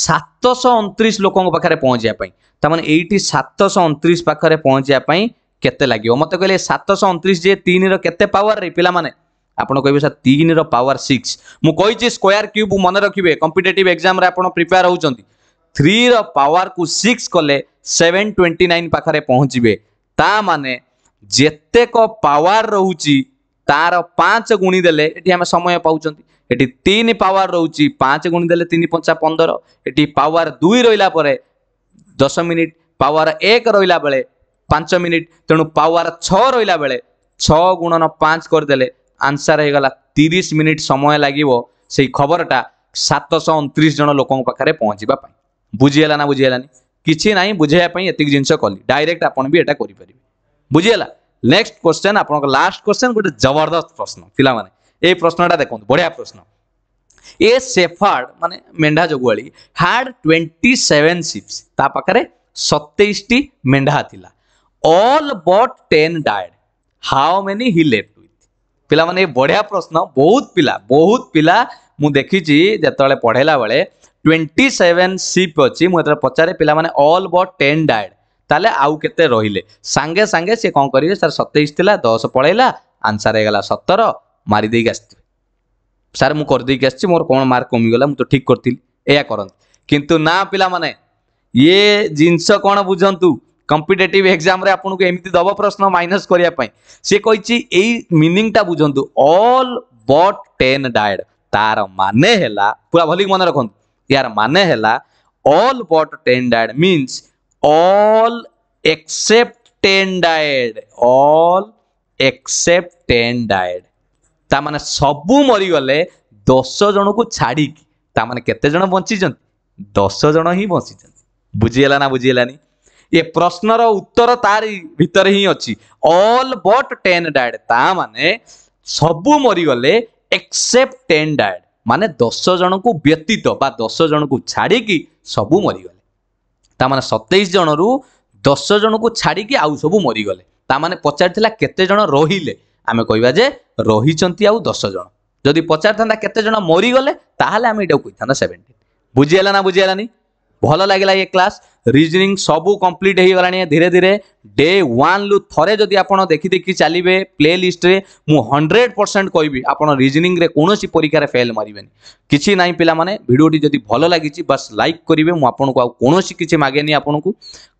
ସାତଶହ ଅଣତିରିଶ ଲୋକଙ୍କ ପାଖରେ ପହଞ୍ଚିବା ପାଇଁ ତାମାନେ ଏଇଠି ସାତଶହ ଅଣତିରିଶ ପାଖରେ ପହଞ୍ଚିବା ପାଇଁ କେତେ ଲାଗିବ ମୋତେ କହିଲେ ସାତଶହ ଅଣତିରିଶ ଯେ ତିନିର କେତେ ପାୱାରରେ ପିଲାମାନେ ଆପଣ କହିବେ ସାର୍ ତିନିର ପାୱାର ସିକ୍ସ ମୁଁ କହିଛି ସ୍କୋୟାର କ୍ୟୁବ୍ ମନେ ରଖିବେ କମ୍ପିଟେଟିଭ୍ ଏକ୍ଜାମ୍ରେ ଆପଣ ପ୍ରିପେୟାର ହେଉଛନ୍ତି থ্রির পাওয়ারকু সিক্স কলে সেভেন টোয়েন্টি নাইন পাখে পৌঁছবে তা মানে যেতেক পাওয়ার রয়েছে তার পাঁচ গুণি দেলে এটি আমি সময় পাচ্ছেন এটি তিন পাওয়ার রয়েছে পাঁচ গুণি দেলে তিন পঞ্চা পনের এটি পাওয়ার দুই রহলা পরে দশ মিনিট পাওয়ার এক রহলা বেড়ে পাঁচ মিনিট তেমন পাওয়ার ছ রহলা বেড়ে ছ গুণন পাঁচ করেদেলে ଆନ୍ସର ହେଇଗଲା ତିରିଶ ମିନିଟ୍ ସମୟ ଲାଗିବ ସେଇ ଖବରଟା ସାତଶହ ଅଣତିରିଶ ଜଣ ଲୋକଙ୍କ ପାଖରେ ପହଞ୍ଚିବା ପାଇଁ ବୁଝିହେଲା ନା ବୁଝିହେଲାନି କିଛି ନାହିଁ ବୁଝେଇବା ପାଇଁ ଏତିକି ଜିନିଷ କଲି ଡାଇରେକ୍ଟ ଆପଣ ବି ଏଇଟା କରିପାରିବେ ବୁଝିହେଲା ନେକ୍ସଟ କ୍ୱେଶ୍ଚେନ୍ ଆପଣଙ୍କ ଲାଷ୍ଟ କ୍ୱେଶ୍ଚେନ୍ ଗୋଟେ ଜବରଦସ୍ତ ପ୍ରଶ୍ନ ପିଲାମାନେ ଏଇ ପ୍ରଶ୍ନଟା ଦେଖନ୍ତୁ ବଢ଼ିଆ ପ୍ରଶ୍ନ ଏ ସେଫାର୍ଡ ମାନେ ମେଣ୍ଢା ଜଗୁଆଳି ହ୍ୟାଡ୍ ଟ୍ୱେଣ୍ଟି ସେଭେନ୍ ସିପ୍ସ ତା ପାଖରେ ସତେଇଶଟି ମେଣ୍ଢା ଥିଲା all but ten died how many he left पिला माने बढ़िया प्रश्न बहुत पिला बहुत पिला मु देखी जिते पढ़ेला बेले ट्वेंटी सेवेन सीप अच्छी मुझे पचारे पिला माने ऑल बट टेन डायड ताले आउ के रे सांगे सांगे सी कौन करेंगे सर सतैश थी दस पढ़ेला आंसर है सतर मारिदे सर मुझे मोर कौन मार्क कमीगला मुझे तो ठीक करती या ना पिला माने ये जिनस कौन बुझतु କମ୍ପିଟେଟିଭ୍ ଏକ୍ଜାମ୍ରେ ଆପଣଙ୍କୁ ଏମିତି ଦେବ ପ୍ରଶ୍ନ ମାଇନସ୍ କରିବା ପାଇଁ ସେ କହିଛି ଏଇ ମିନିଂଟା ବୁଝନ୍ତୁ ଅଲ୍ ବଟ୍ ଟେନ୍ ଡାଏଡ୍ ତାର ମାନେ ହେଲା ପୁରା ଭଲିକି ମନେ ରଖନ୍ତୁ ୟାର ମାନେ ହେଲା all but ten died means all except ten died all except ten died ତା ମାନେ ସବୁ ମରିଗଲେ ଦଶ ଜଣକୁ ଛାଡ଼ିକି ତା ମାନେ କେତେ ଜଣ ବଞ୍ଚିଛନ୍ତି ଦଶ ଜଣ ହିଁ ବଞ୍ଚିଛନ୍ତି ବୁଝିହେଲା ନା ବୁଝିହେଲାନି ଏ ପ୍ରଶ୍ନର ଉତ୍ତର ତାରି ଭିତରେ ହିଁ ଅଛି ଅଲ୍ ବଟ୍ ଟେନ୍ ଡାଏଡ୍ ତା ମାନେ ସବୁ ମରିଗଲେ ଏକ୍ସେପ୍ଟ ଟେନ୍ ଡାଏଡ୍ ମାନେ ଦଶ ଜଣଙ୍କୁ ବ୍ୟତୀତ ବା ଦଶ ଜଣଙ୍କୁ ଛାଡ଼ିକି ସବୁ ମରିଗଲେ ତା ମାନେ ସତେଇଶ ଜଣରୁ ଦଶ ଜଣଙ୍କୁ ଛାଡ଼ିକି ଆଉ ସବୁ ମରିଗଲେ ତା ମାନେ ପଚାରିଥିଲା କେତେ ଜଣ ରହିଲେ ଆମେ କହିବା ଯେ ରହିଛନ୍ତି ଆଉ ଦଶ ଜଣ ଯଦି ପଚାରିଥାନ୍ତା କେତେ ଜଣ ମରିଗଲେ ତାହେଲେ ଆମେ ଏଇଟାକୁ କହିଥାନ୍ତା ସେଭେଣ୍ଟିନ୍ ବୁଝିହେଲା ନା ବୁଝିହେଲାନି ଭଲ ଲାଗିଲା ଏ କ୍ଲାସ୍ ରିଜନିଂ ସବୁ କମ୍ପ୍ଲିଟ୍ ହେଇଗଲାଣି ଧୀରେ ଧୀରେ ଡେ ୱାନ୍ରୁ ଥରେ ଯଦି ଆପଣ ଦେଖି ଦେଖି ଚାଲିବେ ପ୍ଲେ ଲିଷ୍ଟରେ ମୁଁ ହଣ୍ଡ୍ରେଡ଼ ପରସେଣ୍ଟ କହିବି ଆପଣ ରିଜନିଂରେ କୌଣସି ପରୀକ୍ଷାରେ ଫେଲ୍ ମାରିବେନି କିଛି ନାହିଁ ପିଲାମାନେ ଭିଡ଼ିଓଟି ଯଦି ଭଲ ଲାଗିଛି ବାସ୍ ଲାଇକ୍ କରିବେ ମୁଁ ଆପଣଙ୍କୁ ଆଉ କୌଣସି କିଛି ମାଗେନି ଆପଣଙ୍କୁ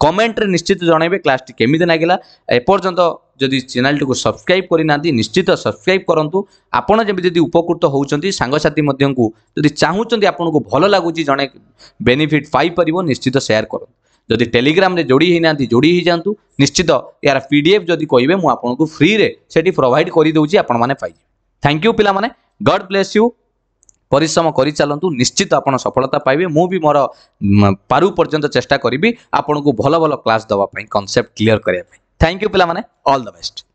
କମେଣ୍ଟରେ ନିଶ୍ଚିତ ଜଣାଇବେ କ୍ଲାସ୍ଟି କେମିତି ଲାଗିଲା ଏପର୍ଯ୍ୟନ୍ତ ଯଦି ଚ୍ୟାନେଲଟିକୁ ସବସ୍କ୍ରାଇବ୍ କରିନାହାନ୍ତି ନିଶ୍ଚିତ ସବସ୍କ୍ରାଇବ୍ କରନ୍ତୁ ଆପଣ ଯେବେ ଯଦି ଉପକୃତ ହେଉଛନ୍ତି ସାଙ୍ଗସାଥି ମଧ୍ୟଙ୍କୁ ଯଦି ଚାହୁଁଛନ୍ତି ଆପଣଙ୍କୁ ଭଲ ଲାଗୁଛି ଜଣେ ବେନିଫିଟ୍ ପାଇପାରିବ ନିଶ୍ଚିତ ସେୟାର କରନ୍ତୁ ଯଦି ଟେଲିଗ୍ରାମରେ ଯୋଡ଼ି ହୋଇନାହାନ୍ତି ଯୋଡ଼ି ହୋଇଯାଆନ୍ତୁ ନିଶ୍ଚିତ ଏହାର ପି ଡି ଏଫ୍ ଯଦି କହିବେ ମୁଁ ଆପଣଙ୍କୁ ଫ୍ରିରେ ସେଠି ପ୍ରୋଭାଇଡ଼ କରିଦେଉଛି ଆପଣମାନେ ପାଇଯିବେ ଥ୍ୟାଙ୍କ ୟୁ ପିଲାମାନେ ଗଡ଼୍ ବ୍ଲେସ୍ ୟୁ ପରିଶ୍ରମ କରିଚାଲନ୍ତୁ ନିଶ୍ଚିତ ଆପଣ ସଫଳତା ପାଇବେ ମୁଁ ବି ମୋର ପାରୁ ପର୍ଯ୍ୟନ୍ତ ଚେଷ୍ଟା କରିବି ଆପଣଙ୍କୁ ଭଲ ଭଲ କ୍ଲାସ୍ ଦେବା ପାଇଁ କନସେପ୍ଟ କ୍ଲିଅର୍ କରିବା ପାଇଁ थैंक यू पे ऑल द बेस्ट